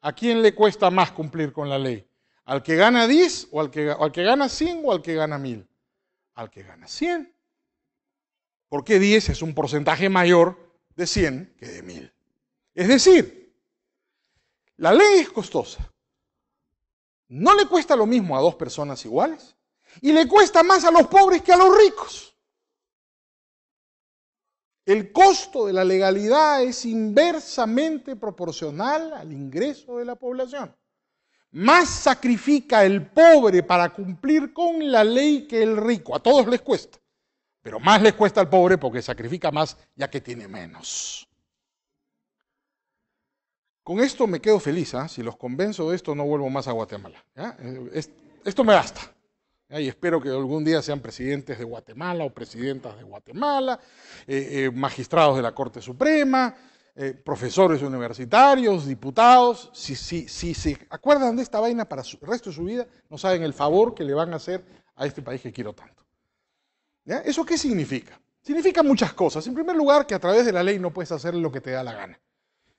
¿A quién le cuesta más cumplir con la ley? ¿Al que gana 10 o al que, al que gana 100 o al que gana 1000? Al que gana 100. Porque 10 es un porcentaje mayor de 100 que de 1000. Es decir, la ley es costosa. No le cuesta lo mismo a dos personas iguales y le cuesta más a los pobres que a los ricos. El costo de la legalidad es inversamente proporcional al ingreso de la población. Más sacrifica el pobre para cumplir con la ley que el rico. A todos les cuesta. Pero más les cuesta al pobre porque sacrifica más ya que tiene menos. Con esto me quedo feliz. ¿ah? Si los convenzo de esto, no vuelvo más a Guatemala. Eh, esto me basta. Y espero que algún día sean presidentes de Guatemala o presidentas de Guatemala, eh, eh, magistrados de la Corte Suprema, eh, profesores universitarios, diputados, si, si, si se acuerdan de esta vaina para el resto de su vida, no saben el favor que le van a hacer a este país que quiero tanto. ¿Eso qué significa? Significa muchas cosas. En primer lugar, que a través de la ley no puedes hacer lo que te da la gana,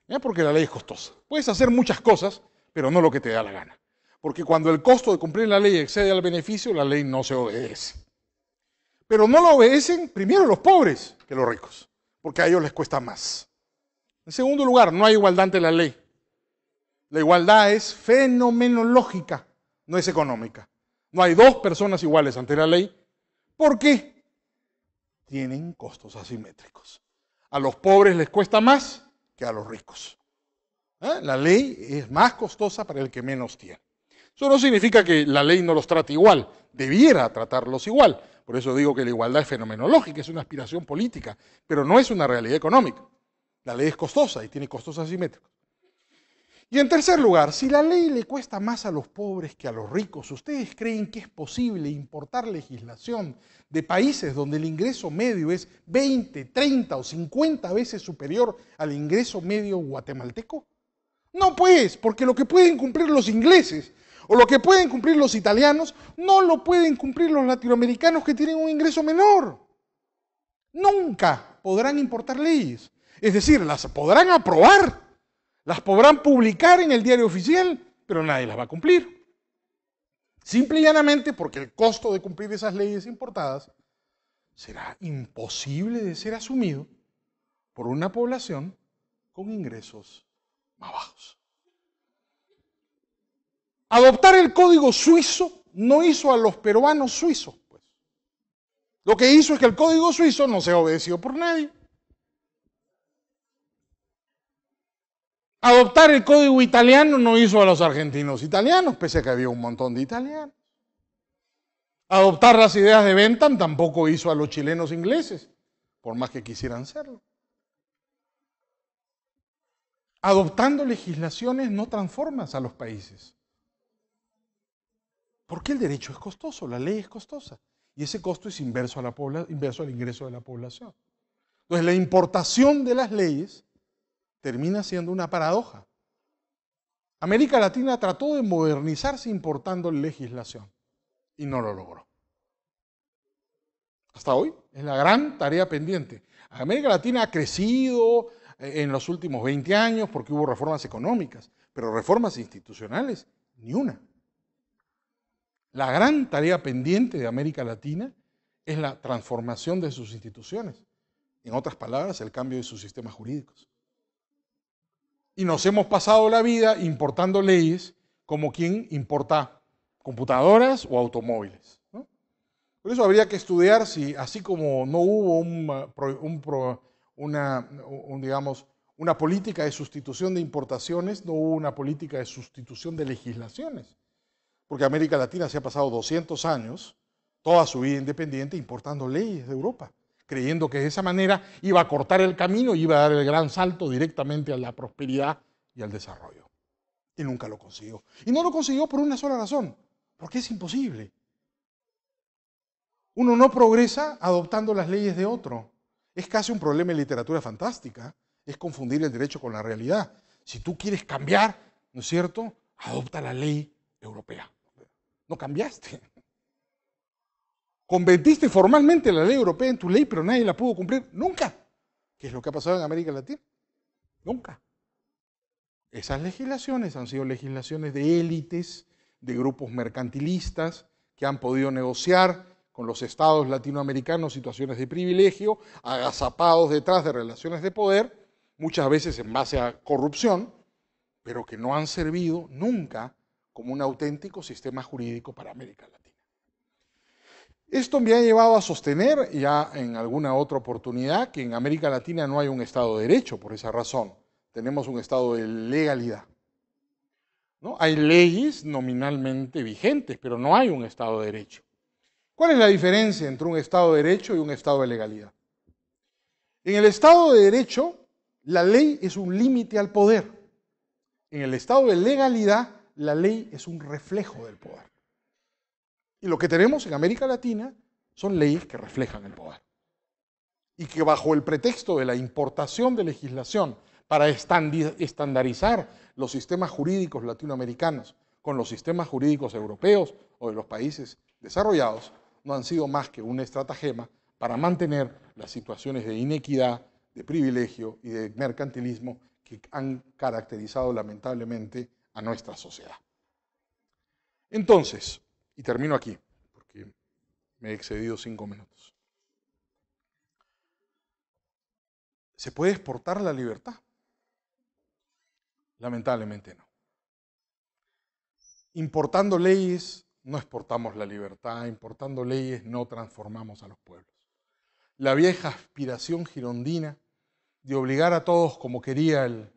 ¿ya? porque la ley es costosa. Puedes hacer muchas cosas, pero no lo que te da la gana. Porque cuando el costo de cumplir la ley excede al beneficio, la ley no se obedece. Pero no lo obedecen primero los pobres que los ricos, porque a ellos les cuesta más. En segundo lugar, no hay igualdad ante la ley. La igualdad es fenomenológica, no es económica. No hay dos personas iguales ante la ley porque tienen costos asimétricos. A los pobres les cuesta más que a los ricos. ¿Eh? La ley es más costosa para el que menos tiene. Eso no significa que la ley no los trate igual, debiera tratarlos igual. Por eso digo que la igualdad es fenomenológica, es una aspiración política, pero no es una realidad económica. La ley es costosa y tiene costos asimétricos. Y en tercer lugar, si la ley le cuesta más a los pobres que a los ricos, ¿ustedes creen que es posible importar legislación de países donde el ingreso medio es 20, 30 o 50 veces superior al ingreso medio guatemalteco? No pues, porque lo que pueden cumplir los ingleses o lo que pueden cumplir los italianos, no lo pueden cumplir los latinoamericanos que tienen un ingreso menor. Nunca podrán importar leyes es decir, las podrán aprobar, las podrán publicar en el diario oficial, pero nadie las va a cumplir. Simple y llanamente porque el costo de cumplir esas leyes importadas será imposible de ser asumido por una población con ingresos más bajos. Adoptar el código suizo no hizo a los peruanos suizos. Pues. Lo que hizo es que el código suizo no sea obedecido por nadie. Adoptar el código italiano no hizo a los argentinos italianos, pese a que había un montón de italianos. Adoptar las ideas de Bentham tampoco hizo a los chilenos ingleses, por más que quisieran serlo. Adoptando legislaciones no transformas a los países. Porque el derecho es costoso, la ley es costosa. Y ese costo es inverso, a la inverso al ingreso de la población. Entonces la importación de las leyes termina siendo una paradoja. América Latina trató de modernizarse importando legislación y no lo logró. Hasta hoy es la gran tarea pendiente. América Latina ha crecido eh, en los últimos 20 años porque hubo reformas económicas, pero reformas institucionales, ni una. La gran tarea pendiente de América Latina es la transformación de sus instituciones. En otras palabras, el cambio de sus sistemas jurídicos y nos hemos pasado la vida importando leyes como quien importa computadoras o automóviles. Por eso habría que estudiar si, así como no hubo eh, una, digamos, una política de sustitución de importaciones, no hubo una política de sustitución de legislaciones. Porque América Latina se ha pasado 200 años, toda su vida independiente, importando leyes de Europa creyendo que de esa manera iba a cortar el camino y iba a dar el gran salto directamente a la prosperidad y al desarrollo. Y nunca lo consiguió. Y no lo consiguió por una sola razón, porque es imposible. Uno no progresa adoptando las leyes de otro. Es casi un problema en literatura fantástica, es confundir el derecho con la realidad. Si tú quieres cambiar, ¿no es cierto? Adopta la ley europea. No cambiaste. Convertiste formalmente la ley europea en tu ley, pero nadie la pudo cumplir. Nunca. ¿Qué es lo que ha pasado en América Latina? Nunca. Esas legislaciones han sido legislaciones de élites, de grupos mercantilistas que han podido negociar con los estados latinoamericanos situaciones de privilegio, agazapados detrás de relaciones de poder, muchas veces en base a corrupción, pero que no han servido nunca como un auténtico sistema jurídico para América Latina. Esto me ha llevado a sostener, ya en alguna otra oportunidad, que en América Latina no hay un Estado de Derecho por esa razón. Tenemos un Estado de legalidad. ¿No? Hay leyes nominalmente vigentes, pero no hay un Estado de Derecho. ¿Cuál es la diferencia entre un Estado de Derecho y un Estado de legalidad? En el Estado de Derecho, la ley es un límite al poder. En el Estado de legalidad, la ley es un reflejo del poder. Y lo que tenemos en América Latina son leyes que reflejan el poder. Y que bajo el pretexto de la importación de legislación para estandarizar los sistemas jurídicos latinoamericanos con los sistemas jurídicos europeos o de los países desarrollados, no han sido más que un estratagema para mantener las situaciones de inequidad, de privilegio y de mercantilismo que han caracterizado lamentablemente a nuestra sociedad. Entonces, y termino aquí, porque me he excedido cinco minutos. ¿Se puede exportar la libertad? Lamentablemente no. Importando leyes no exportamos la libertad, importando leyes no transformamos a los pueblos. La vieja aspiración girondina de obligar a todos como quería el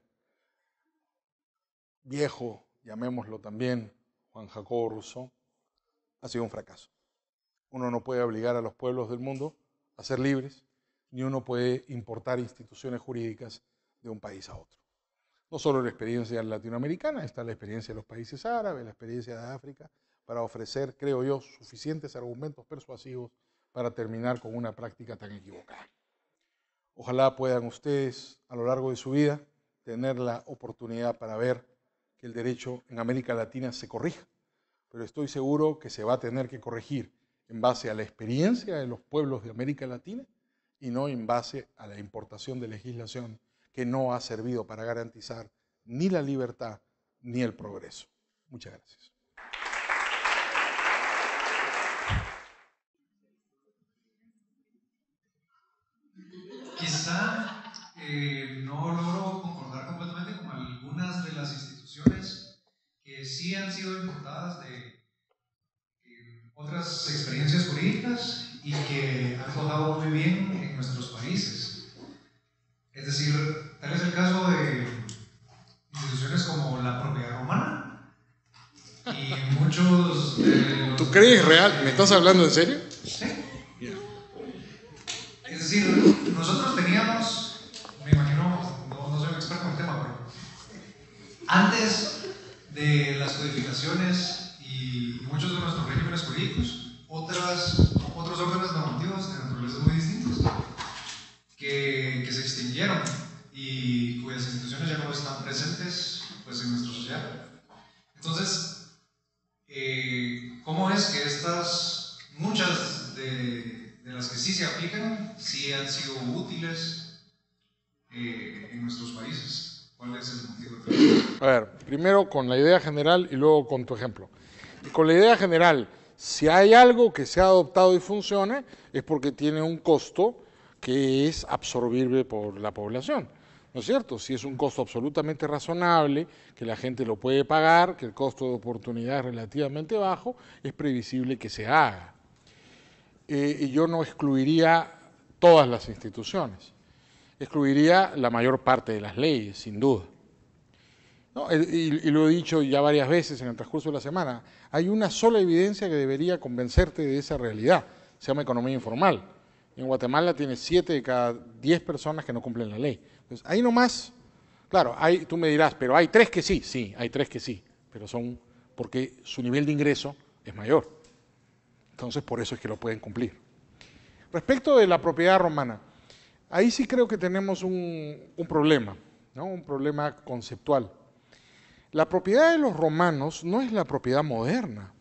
viejo, llamémoslo también, Juan Jacobo Rousseau, ha sido un fracaso. Uno no puede obligar a los pueblos del mundo a ser libres, ni uno puede importar instituciones jurídicas de un país a otro. No solo la experiencia latinoamericana, está la experiencia de los países árabes, la experiencia de África, para ofrecer, creo yo, suficientes argumentos persuasivos para terminar con una práctica tan equivocada. Ojalá puedan ustedes, a lo largo de su vida, tener la oportunidad para ver que el derecho en América Latina se corrija pero estoy seguro que se va a tener que corregir en base a la experiencia de los pueblos de América Latina y no en base a la importación de legislación que no ha servido para garantizar ni la libertad ni el progreso. Muchas gracias. Quizá eh, sí han sido importadas de, eh, otras experiencias jurídicas y que han contado muy bien en nuestros países. Es decir, tal es el caso de instituciones como la propiedad romana y muchos... ¿Tú crees real? ¿Me estás hablando en serio? Sí. Es decir, nosotros teníamos, me imagino, no, no soy un experto en el tema, pero antes y muchos de nuestros regímenes jurídicos, otras, otros órdenes normativos de naturaleza muy distintos que, que, se extinguieron y cuyas instituciones ya no están presentes pues, en nuestra sociedad. Entonces, eh, ¿cómo es que estas, muchas de, las que sí se aplican, sí han sido útiles eh, en nuestros países? ¿Cuál es el motivo? de a ver, primero con la idea general y luego con tu ejemplo. con la idea general, si hay algo que se ha adoptado y funciona, es porque tiene un costo que es absorbible por la población. ¿No es cierto? Si es un costo absolutamente razonable, que la gente lo puede pagar, que el costo de oportunidad es relativamente bajo, es previsible que se haga. Eh, y yo no excluiría todas las instituciones, excluiría la mayor parte de las leyes, sin duda. Eh, y, lo he dicho ya varias veces en el transcurso de la semana, hay una sola evidencia que debería convencerte de esa realidad, se llama economía informal. En Guatemala tiene 7 de cada 10 personas que no cumplen la ley. Entonces, ahí nomás, claro, tú me dirás, pero hay tres que sí, sí, hay tres que sí, pero son porque su nivel de ingreso es mayor. Entonces, por eso es que lo pueden cumplir. Respecto de la propiedad romana, ahí sí creo que tenemos un, problema, un problema conceptual. La propiedad de los romanos no es la propiedad moderna.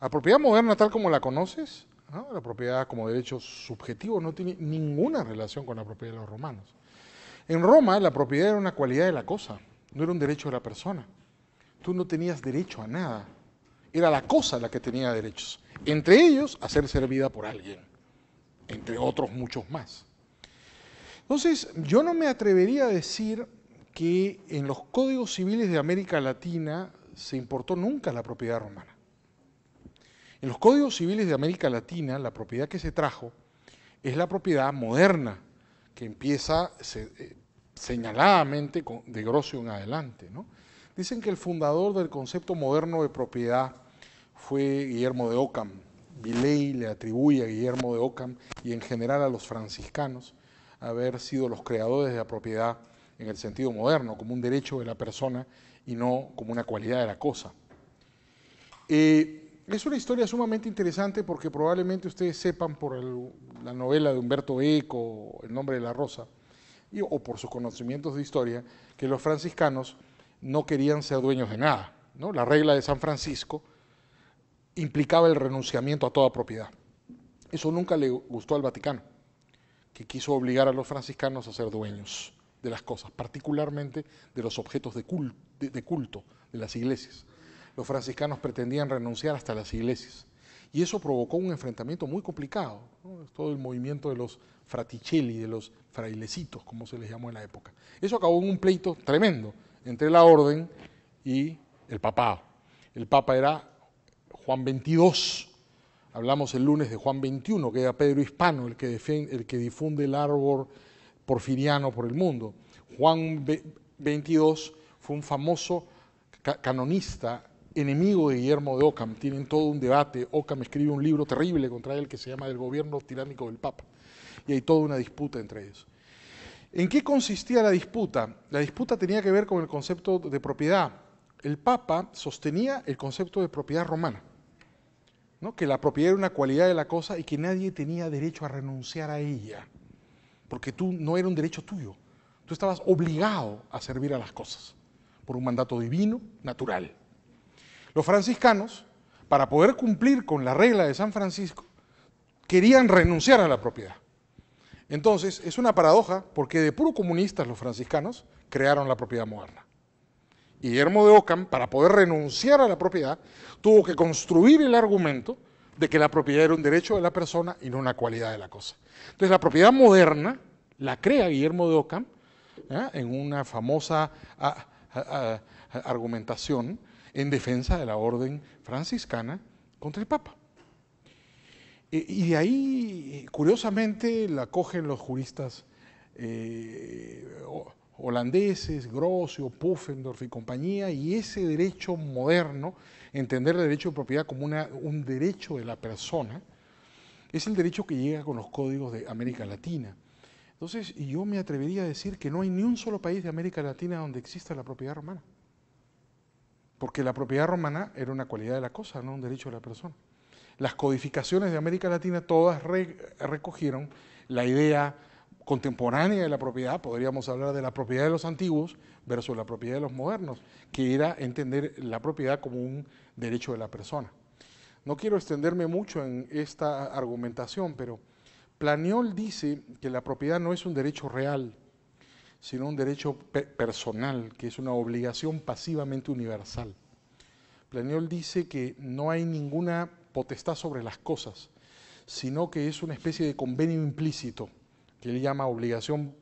La propiedad moderna tal como la conoces, la propiedad como derecho subjetivo no tiene ninguna relación con la propiedad de los romanos. En Roma la propiedad era una cualidad de la cosa, no era un derecho de la persona. Tú no tenías derecho a nada. Era la cosa la que tenía derechos. Entre ellos, a ser servida por alguien. Entre otros muchos más. Entonces, yo no me atrevería a decir que en los códigos civiles de América Latina se importó nunca la propiedad romana. En los códigos civiles de América Latina, la propiedad que se trajo es la propiedad moderna, que empieza eh, señaladamente de grosso en adelante. Dicen que el fundador del concepto moderno de propiedad fue Guillermo de Ockham. Viley le atribuye a Guillermo de Ockham y en general a los franciscanos haber sido los creadores de la propiedad en el sentido moderno, como un derecho de la persona y no como una cualidad de la cosa. Eh, es una historia sumamente interesante porque probablemente ustedes sepan por la novela de Humberto Eco, El nombre de la rosa, o por sus conocimientos de historia, que los franciscanos no querían ser dueños de nada. La regla de San Francisco implicaba el renunciamiento a toda propiedad. Eso nunca le gustó al Vaticano, que quiso obligar a los franciscanos a ser dueños de las cosas, particularmente de los objetos de culto, de, culto, de las iglesias. Los franciscanos pretendían renunciar hasta las iglesias. Y eso provocó un enfrentamiento muy complicado, todo el movimiento de los fraticelli, de los frailecitos, como se les llamó en la época. Eso acabó en un pleito tremendo entre la orden y el papado. El papa era Juan XXII, Hablamos el lunes de Juan XXI, que era Pedro Hispano el que, el que difunde el árbol porfiriano por el mundo. Juan XXII fue un famoso canonista enemigo de Guillermo de Ockham. Tienen todo un debate. Ockham escribe un libro terrible contra él que se llama El gobierno tiránico del Papa. Y hay toda una disputa entre ellos. ¿En qué consistía la disputa? La disputa tenía que ver con el concepto de propiedad. El Papa sostenía el concepto de propiedad romana, ¿no? que la propiedad era una cualidad de la cosa y que nadie tenía derecho a renunciar a ella porque tú no era un derecho tuyo. Tú estabas obligado a servir a las cosas por un mandato divino, natural. Los franciscanos, para poder cumplir con la regla de San Francisco, querían renunciar a la propiedad. Entonces, es una paradoja porque de puro comunistas los franciscanos crearon la propiedad moderna. Guillermo de Ockham, para poder renunciar a la propiedad, tuvo que construir el argumento de que la propiedad era un derecho de la persona y no una cualidad de la cosa. Entonces la propiedad moderna la crea Guillermo de Ockham en una famosa argumentación en defensa de la orden franciscana contra el Papa. E, y, de ahí, curiosamente, la cogen los juristas eh, holandeses, Grosio, Pufendorf y compañía, y ese derecho moderno entender el derecho de propiedad como un derecho de la persona, es el derecho que llega con los códigos de América Latina. Entonces, yo me atrevería a decir que no hay ni un solo país de América Latina donde exista la propiedad romana. Porque la propiedad romana era una cualidad de la cosa, no un derecho de la persona. Las codificaciones de América Latina todas recogieron la idea contemporánea de la propiedad, podríamos hablar de la propiedad de los antiguos, versus la propiedad de los modernos, que era entender la propiedad como un derecho de la persona. No quiero extenderme mucho en esta argumentación, pero Planiol dice que la propiedad no es un derecho real, sino un derecho personal, que es una obligación pasivamente universal. Planiol dice que no hay ninguna potestad sobre las cosas, sino que es una especie de convenio implícito, que él llama obligación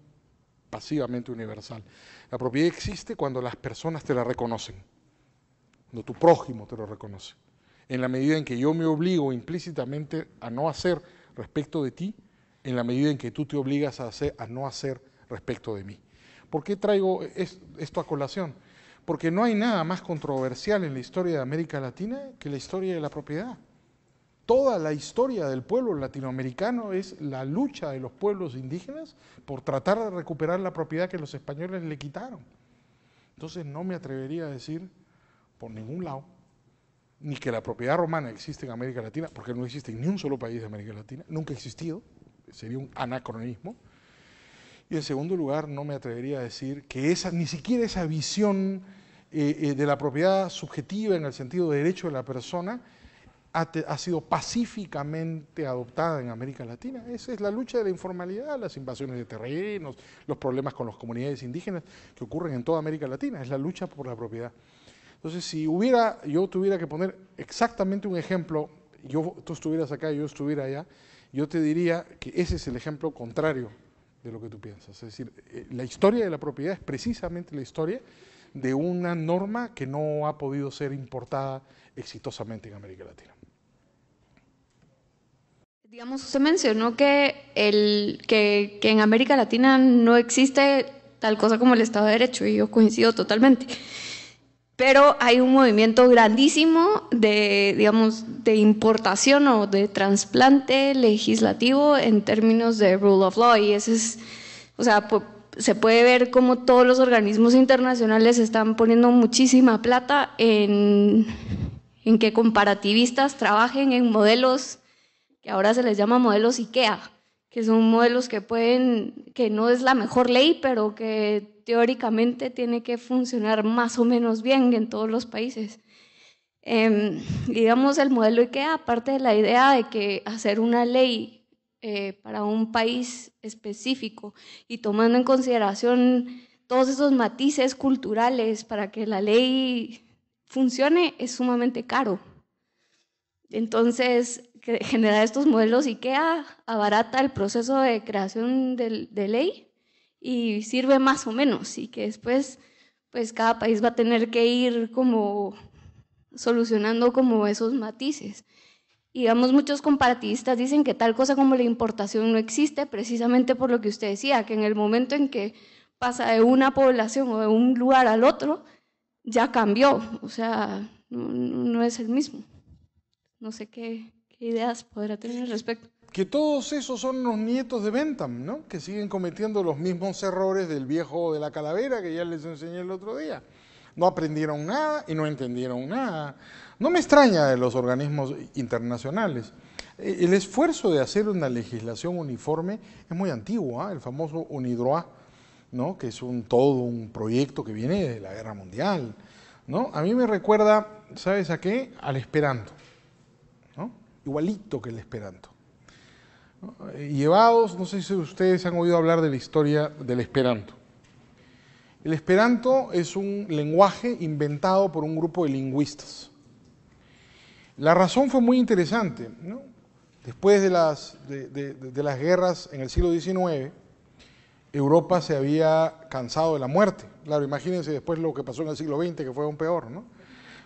pasivamente universal. La propiedad existe cuando las personas te la reconocen, cuando tu prójimo te lo reconoce. En la medida en que yo me obligo implícitamente a no hacer respecto de ti, en la medida en que tú te obligas a, hacer, a no hacer respecto de mí. ¿Por qué traigo esto a colación? Porque no hay nada más controversial en la historia de América Latina que la historia de la propiedad toda la historia del pueblo latinoamericano es la lucha de los pueblos indígenas por tratar de recuperar la propiedad que los españoles le quitaron. Entonces no me atrevería a decir por ningún lado ni que la propiedad romana existe en América Latina, porque no existe en ni un solo país de América Latina, nunca ha existido, sería un anacronismo. Y en segundo lugar, no me atrevería a decir que esa, ni siquiera esa visión eh, eh, de la propiedad subjetiva en el sentido de derecho de la persona ha, sido pacíficamente adoptada en América Latina. Esa es la lucha de la informalidad, las invasiones de terrenos, los problemas con las comunidades indígenas que ocurren en toda América Latina. Es la lucha por la propiedad. Entonces, si hubiera, yo tuviera que poner exactamente un ejemplo, tú estuvieras acá y yo estuviera allá, yo te diría que ese es el ejemplo contrario de lo que tú piensas. Es decir, eh, la historia de la propiedad es precisamente la historia de una norma que no ha podido ser importada exitosamente en América Latina. Digamos, usted mencionó que, el, que, en América Latina no existe tal cosa como el Estado de Derecho, y yo coincido totalmente. Pero hay un movimiento grandísimo de, digamos, de importación o de trasplante legislativo en términos de rule of law, y ese es, o sea, se puede ver como todos los organismos internacionales están poniendo muchísima plata en, en que comparativistas trabajen en modelos y ahora se les llama modelos IKEA, que son modelos que pueden, que no es la mejor ley, pero que teóricamente tiene que funcionar más o menos bien en todos los países. Em, digamos, el modelo IKEA, aparte de la idea de que hacer una ley eh, para un país específico y tomando en consideración todos esos matices culturales para que la ley funcione, es sumamente caro. Entonces, generar estos modelos y IKEA ah, abarata el proceso de creación de, ley y sirve más o menos y que después pues cada país va a tener que ir como solucionando como esos matices. Y digamos, muchos comparativistas dicen que tal cosa como la importación no existe precisamente por lo que usted decía, que en el momento en que pasa de una población o de un lugar al otro, ya cambió, o sea, no es el mismo. No sé qué. ¿Qué ideas podrá tener respecto? Que todos esos son los nietos de Bentham, ¿no? Que siguen cometiendo los mismos errores del viejo de la calavera que ya les enseñé el otro día. No aprendieron nada y no entendieron nada. No me extraña de los organismos internacionales. E, el esfuerzo de hacer una legislación uniforme es muy antiguo, ¿ah? el famoso UNIDROA, ¿no? que es un, todo un proyecto que viene de la Guerra Mundial. ¿no? A mí me recuerda, ¿sabes a qué? Al esperando igualito que el esperanto. Llevados, no sé si ustedes han oído hablar de la historia del esperanto. El esperanto es un lenguaje inventado por un grupo de lingüistas. La razón fue muy interesante. Después de las, de, las guerras en el siglo XIX, Europa se había cansado de la muerte. Claro, imagínense después lo que pasó en el siglo XX, que fue aún peor, ¿no?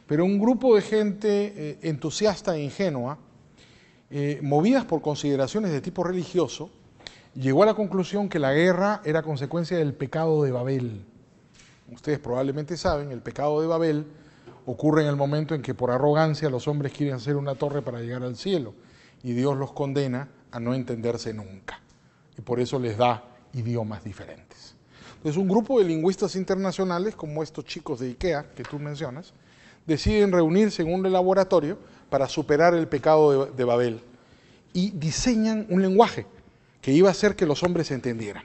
Pero un grupo de gente eh, entusiasta e ingenua eh, movidas por consideraciones de tipo religioso, llegó a la conclusión que la guerra era consecuencia del pecado de Babel. Ustedes probablemente saben, el pecado de Babel ocurre en el momento en que por arrogancia los hombres quieren hacer una torre para llegar al cielo y Dios los condena a no entenderse nunca. Y por eso les da idiomas diferentes. Entonces un grupo de lingüistas internacionales como estos chicos de IKEA que tú mencionas, deciden reunirse en un laboratorio para superar el pecado de, Babel y diseñan un lenguaje que iba a hacer que los hombres se entendieran.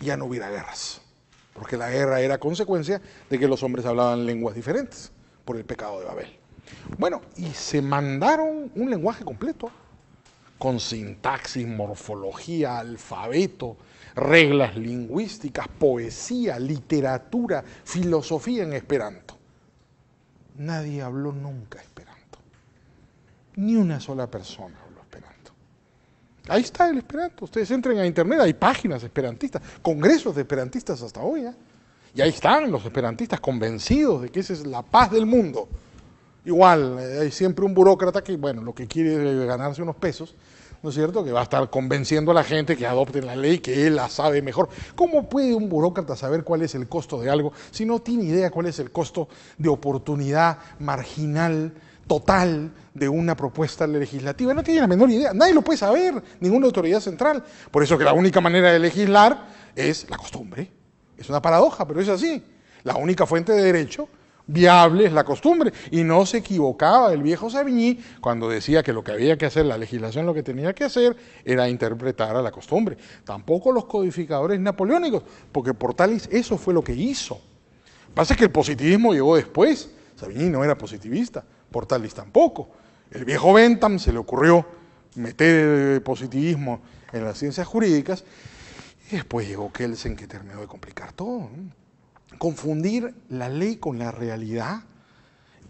Ya no hubiera guerras, porque la guerra era consecuencia de que los hombres hablaban lenguas diferentes por el pecado de Babel. Bueno, y se mandaron un lenguaje completo, con sintaxis, morfología, alfabeto, reglas lingüísticas, poesía, literatura, filosofía en esperanto. Nadie habló nunca esperanto. Ni una sola persona habló esperanto. Ahí está el esperanto. Ustedes entren a internet, hay páginas esperantistas, congresos de esperantistas hasta hoy. ¿eh? Y ahí están los esperantistas convencidos de que esa es la paz del mundo. Igual, eh, hay siempre un burócrata que, bueno, lo que quiere es ganarse unos pesos ¿no es cierto? Que va a estar convenciendo a la gente que adopten la ley, que él la sabe mejor. ¿Cómo puede un burócrata saber cuál es el costo de algo si no tiene idea cuál es el costo de oportunidad marginal? total de una propuesta legislativa. No tiene la menor idea, nadie lo puede saber, ninguna autoridad central. Por eso que la única manera de legislar es la costumbre. Es una paradoja, pero es así. La única fuente de derecho viable es la costumbre. Y no se equivocaba el viejo Savigny cuando decía que lo que había que hacer, la legislación lo que tenía que hacer, era interpretar a la costumbre. Tampoco los codificadores napoleónicos, porque Portalis eso fue lo que hizo. Pasa que el positivismo llegó después. Savigny no era positivista, Portalis tampoco. El viejo Bentham se le ocurrió meter positivismo en las ciencias jurídicas y después llegó Kelsen que terminó de complicar todo confundir la ley con la realidad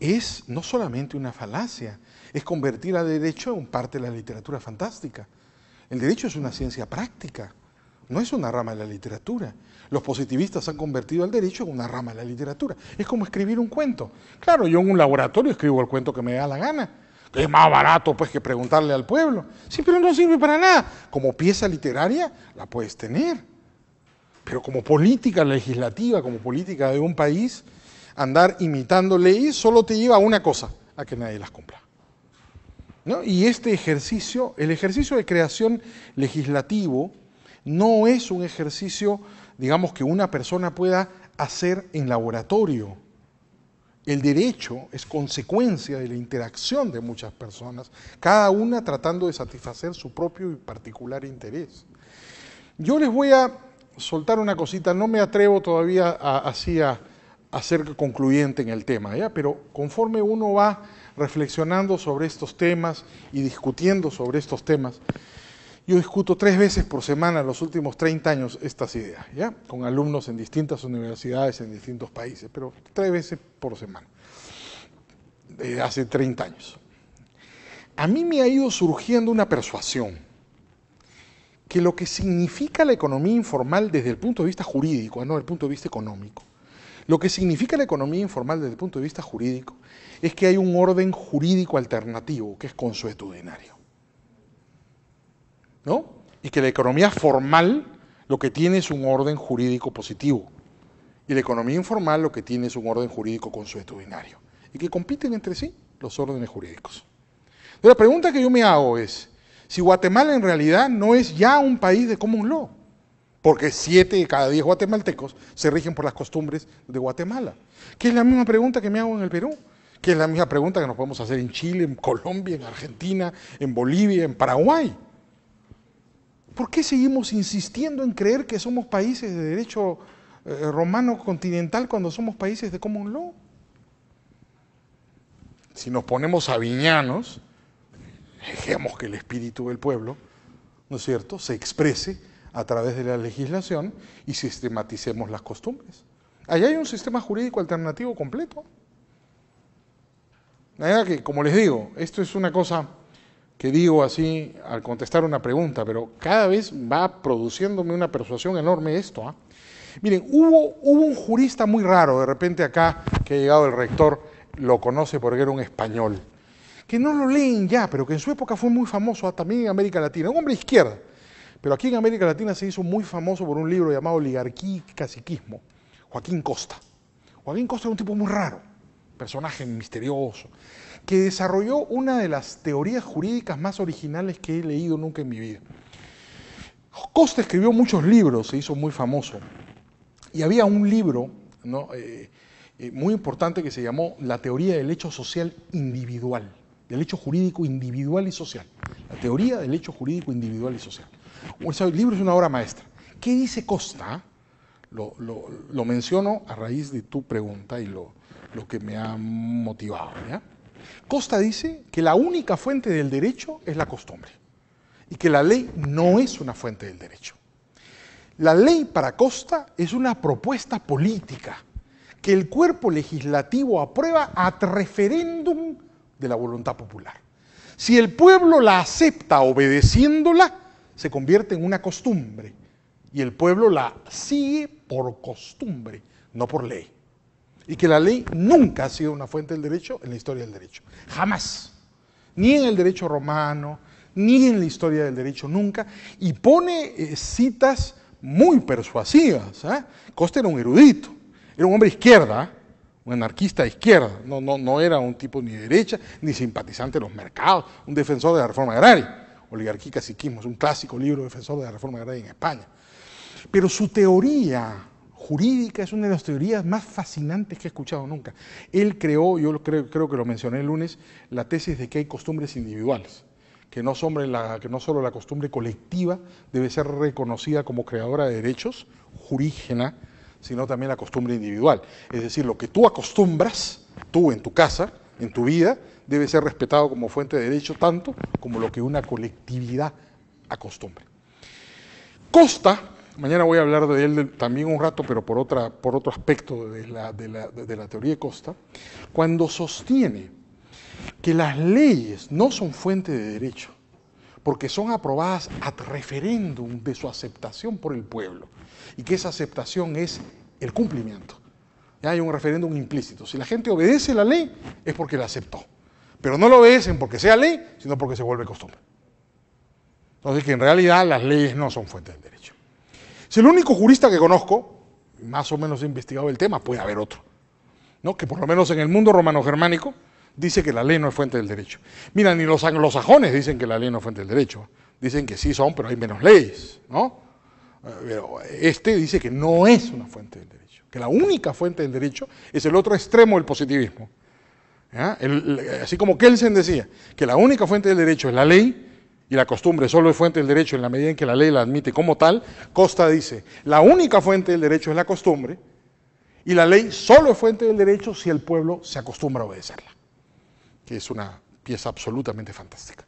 es no solamente una falacia, es convertir al derecho en parte de la literatura fantástica. El derecho es una ciencia práctica, no es una rama de la literatura. Los positivistas han convertido al derecho en una rama de la literatura. Es como escribir un cuento. Claro, yo en un laboratorio escribo el cuento que me da la gana, que es más barato pues que preguntarle al pueblo. Sí, pero no sirve para nada. Como pieza literaria la puedes tener. Pero como política legislativa, como política de un país, andar imitando leyes solo te lleva a una cosa, a que nadie las cumpla. Y este ejercicio, el ejercicio de creación legislativo, no es un ejercicio, digamos, que una persona pueda hacer en laboratorio. El derecho es consecuencia de la interacción de muchas personas, cada una tratando de satisfacer su propio y particular interés. Yo les voy a soltar una cosita, no me atrevo todavía a, así a, ser concluyente en el tema, ¿ya? pero conforme uno va reflexionando sobre estos temas y discutiendo sobre estos temas, yo discuto tres veces por semana en los últimos 30 años estas ideas, ¿ya? con alumnos en distintas universidades, en distintos países, pero tres veces por semana, de eh, hace 30 años. A mí me ha ido surgiendo una persuasión que lo que significa la economía informal desde el punto de vista jurídico, ah, no desde el punto de vista económico, lo que significa la economía informal desde el punto de vista jurídico es que hay un orden jurídico alternativo que es consuetudinario. ¿No? Y que la economía formal lo que tiene es un orden jurídico positivo. Y la economía informal lo que tiene es un orden jurídico consuetudinario. Y que compiten entre sí los órdenes jurídicos. Entonces, la pregunta que yo me hago es, si Guatemala en realidad no es ya un país de common law, porque siete de cada diez guatemaltecos se rigen por las costumbres de Guatemala, que es la misma pregunta que me hago en el Perú, que es la misma pregunta que nos podemos hacer en Chile, en Colombia, en Argentina, en Bolivia, en Paraguay. ¿Por qué seguimos insistiendo en creer que somos países de derecho eh, romano continental cuando somos países de common law? Si nos ponemos a viñanos dejemos que el espíritu del pueblo, ¿no es cierto?, se exprese a través de la legislación y sistematicemos las costumbres. Allá hay un sistema jurídico alternativo completo. La verdad que, como les digo, esto es una cosa que digo así al contestar una pregunta, pero cada vez va produciéndome una persuasión enorme esto. ¿ah? Miren, hubo un jurista muy raro, de repente acá, que ha llegado el rector, lo conoce porque era un español que no lo leen ya, pero que en su época fue muy famoso también en América Latina, un hombre de izquierda, pero aquí en América Latina se hizo muy famoso por un libro llamado Oligarquía y Caciquismo, Joaquín Costa. Joaquín Costa era un tipo muy raro, personaje misterioso, que desarrolló una de las teorías jurídicas más originales que he leído nunca en mi vida. Costa escribió muchos libros, se hizo muy famoso, y había un libro eh, eh, muy importante que se llamó La teoría del hecho social individual del hecho jurídico individual y social. La teoría del hecho jurídico individual y social. El libro es una obra maestra. ¿Qué dice Costa? Lo, menciono a raíz de tu pregunta y lo, que me ha motivado. Costa dice que la única fuente del derecho es la costumbre y que la ley no es una fuente del derecho. La ley para Costa es una propuesta política que el cuerpo legislativo aprueba a referéndum de la voluntad popular. Si el pueblo la acepta obedeciéndola, se convierte en una costumbre. Y el pueblo la sigue por costumbre, no por ley. Y que la ley nunca ha sido una fuente del derecho en la historia del derecho. Jamás. Ni en el derecho romano, ni en la historia del derecho nunca. Y pone eh, citas muy persuasivas. ¿eh? Costa era un erudito, era un hombre izquierda un anarquista de izquierda, no, no, no era un tipo ni derecha, ni simpatizante de los mercados, un defensor de la reforma agraria. Oligarquía y caciquismo es un clásico libro defensor de la reforma agraria en España. Pero su teoría jurídica es una de las teorías más fascinantes que he escuchado nunca. Él creó, yo creo, creo que lo mencioné el lunes, la tesis de que hay costumbres individuales, que no, la, que no solo la costumbre colectiva debe ser reconocida como creadora de derechos, jurígena, sino también la costumbre individual. Es decir, lo que tú acostumbras, tú en tu casa, en tu vida, debe ser respetado como fuente de derecho tanto como lo que una colectividad acostumbre. Costa, mañana voy a hablar de él también un rato, pero por, otra, por otro aspecto de la, de la teoría de Costa, cuando sostiene que las leyes no son fuente de derecho, porque son aprobadas a referéndum de su aceptación por el pueblo y que esa aceptación es el cumplimiento. Ya hay un referéndum implícito. Si la gente obedece la ley es porque la aceptó. Pero no lo obedecen porque sea ley, sino porque se vuelve costumbre. Entonces que en realidad las leyes no son fuente del derecho. Si el único jurista que conozco, más o menos he investigado el tema, puede haber otro. ¿no? Que por lo menos en el mundo romano-germánico dice que la ley no es fuente del derecho. Mira, ni los anglosajones dicen que la ley no es fuente del derecho. Dicen que sí son, pero hay menos leyes, ¿no? Pero este dice que no es una fuente del derecho, que la única fuente del derecho es el otro extremo del positivismo. así como Kelsen decía que la única fuente del derecho es la ley y la costumbre solo es fuente del derecho en la medida en que la ley la admite como tal, Costa dice, la única fuente del derecho es la costumbre y la ley solo es fuente del derecho si el pueblo se acostumbra a obedecerla, que es una pieza absolutamente fantástica.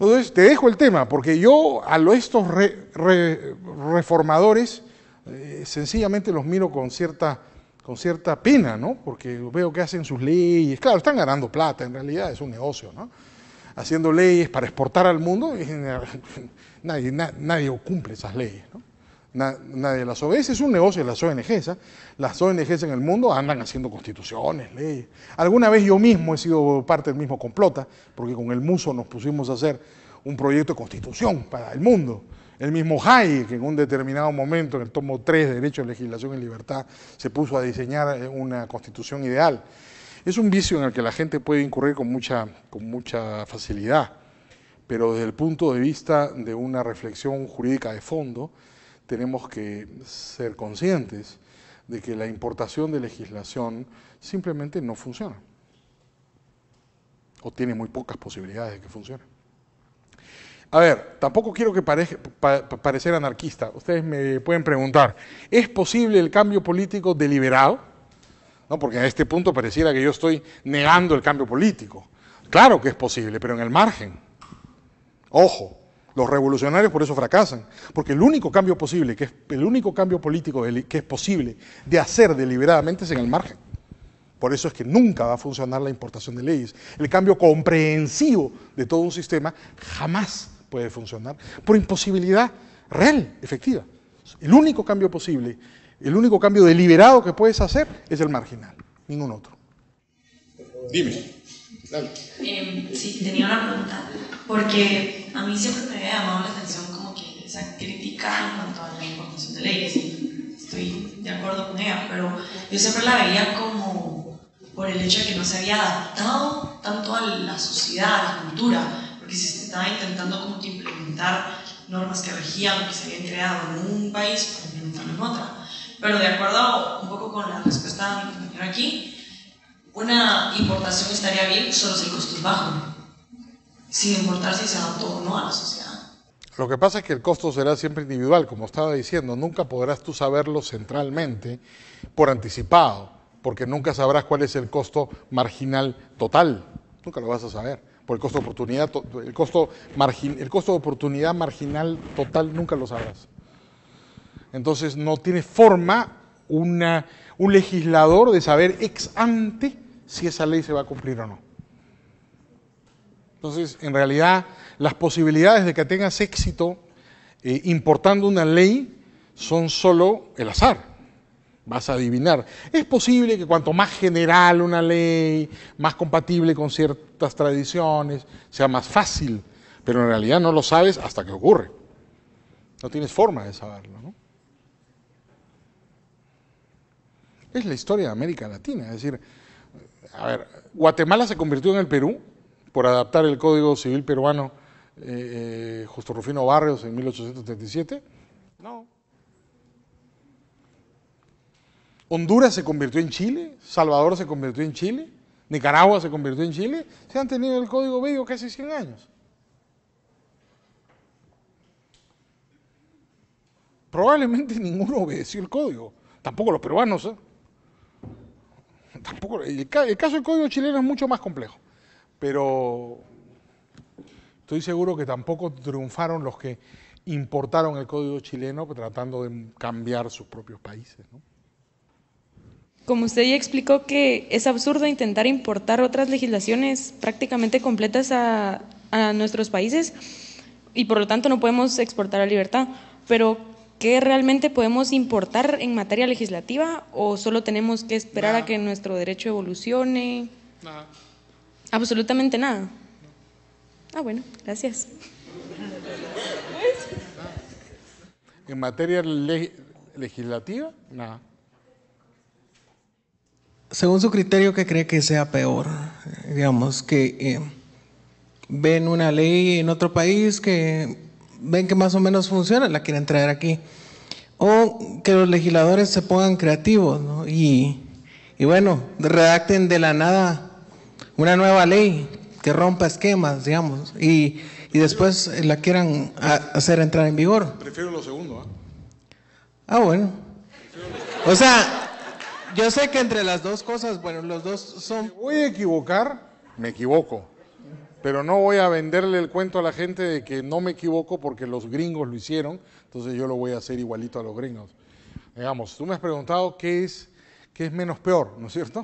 Entonces, te dejo el tema, porque yo a estos reformadores eh, sencillamente los miro con cierta, con cierta pena, ¿no? Porque veo que hacen sus leyes. Claro, están ganando plata, en realidad es un negocio, ¿no? Haciendo leyes para exportar al mundo, y nadie, nadie cumple esas leyes, ¿no? nadie de las obedece. Es un negocio de las ONGs. ¿ah? Las ONGs en el mundo andan haciendo constituciones, leyes. Alguna vez yo mismo he sido parte del mismo complota, ¿ah? porque con el Muso nos pusimos a hacer un proyecto de constitución para el mundo. El mismo Hayek, que en un determinado momento, en el tomo 3 de Derecho, Legislación y Libertad, se puso a diseñar eh, una constitución ideal. Es un vicio en el que la gente puede incurrir con mucha, con mucha facilidad, pero desde el punto de vista de una reflexión jurídica de fondo, tenemos que ser conscientes de que la importación de legislación simplemente no funciona o tiene muy pocas posibilidades de que funcione. A ver, tampoco quiero que parezca parecer anarquista. Ustedes me pueden preguntar, ¿es posible el cambio político deliberado? porque a este punto pareciera que yo estoy negando el cambio político. Claro que es posible, pero en el margen. Ojo, los revolucionarios por eso fracasan, porque el único cambio posible, que es el único cambio político que es posible de hacer deliberadamente es en el margen. Por eso es que nunca va a funcionar la importación de leyes. El cambio comprensivo de todo un sistema jamás puede funcionar por imposibilidad real, efectiva. El único cambio posible, el único cambio deliberado que puedes hacer es el marginal, ningún otro. Dime. Em, sí, tenía una pregunta, porque a mí siempre me había llamado la atención como que esa crítica en cuanto a la información de leyes, estoy de acuerdo con ella, pero yo siempre la veía como por el hecho de que no se había adaptado tanto a la sociedad, a la cultura, porque se estaba intentando como que implementar normas que regían, que se habían creado en un país para implementarlo en otra. Pero de acuerdo un poco con la respuesta de mi compañero aquí, una importación estaría bien solo si el costo es bajo, ¿Si importarse se adaptó o no a la sociedad. Lo que pasa es que el costo será siempre individual, como estaba diciendo, nunca podrás tú saberlo centralmente por anticipado, porque nunca sabrás cuál es el costo marginal total, nunca lo vas a saber, por el costo de oportunidad, el costo, el costo oportunidad marginal total nunca lo sabrás. Entonces no tiene forma un legislador de saber ex ante si esa ley se va a cumplir o no. Entonces, en realidad, las posibilidades de que tengas éxito eh, importando una ley son solo el azar. Vas a adivinar. Es posible que cuanto más general una ley, más compatible con ciertas tradiciones, sea más fácil, pero en realidad no lo sabes hasta que ocurre. No tienes forma de saberlo. Es la historia de América Latina, es decir, a ver, Guatemala se convirtió en el Perú por adaptar el Código Civil peruano eh, eh, Justo Rufino Barrios en 1837. No. Honduras se convirtió en Chile, Salvador se convirtió en Chile, Nicaragua se convirtió en Chile, se han tenido el Código Bello casi 100 años. Probablemente ninguno obedeció el código, tampoco los peruanos. ¿eh? tampoco, el, caso del código chileno es mucho más complejo, pero estoy seguro que tampoco triunfaron los que importaron el código chileno tratando de cambiar sus propios países. Como usted ya explicó que es absurdo intentar importar otras legislaciones prácticamente completas a, nuestros países y por lo tanto no podemos exportar a libertad, pero ¿Qué realmente podemos importar en materia legislativa o solo tenemos que esperar a que nuestro derecho evolucione? Nada. Absolutamente nada. Ah, bueno, gracias. ¿En materia legislativa? Nada. Según su criterio, ¿qué cree que sea peor? Digamos que eh, ven una ley en otro país que ven que más o menos funciona, la quieren traer aquí. O que los legisladores se pongan creativos y, y bueno, redacten de la nada una nueva ley que rompa esquemas, digamos, y, y después la quieran hacer entrar en vigor. Prefiero lo segundo. ¿ah? ah, bueno. O sea, yo sé que entre las dos cosas, bueno, los dos son... Me voy a equivocar, me equivoco pero no voy a venderle el cuento a la gente de que no me equivoco porque los gringos lo hicieron, entonces yo lo voy a hacer igualito a los gringos. Digamos, tú me has preguntado qué es que es menos peor, ¿no es cierto?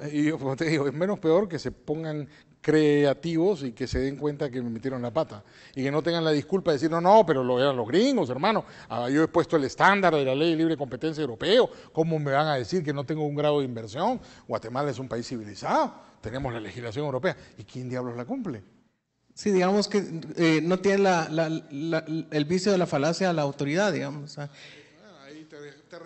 Eh, y yo, te digo, es menos peor que se pongan creativos y que se den cuenta que me metieron la pata y que no tengan la disculpa de decir, no, no, pero lo eran los gringos, hermano, ah, yo he puesto el estándar de la ley de libre competencia europeo, ¿cómo me van a decir que no tengo un grado de inversión? Guatemala es un país civilizado, tenemos la legislación europea, ¿y quién diablos la cumple? Sí, digamos que eh, no tiene el vicio de la falacia a la autoridad, digamos. Ah, ahí te, te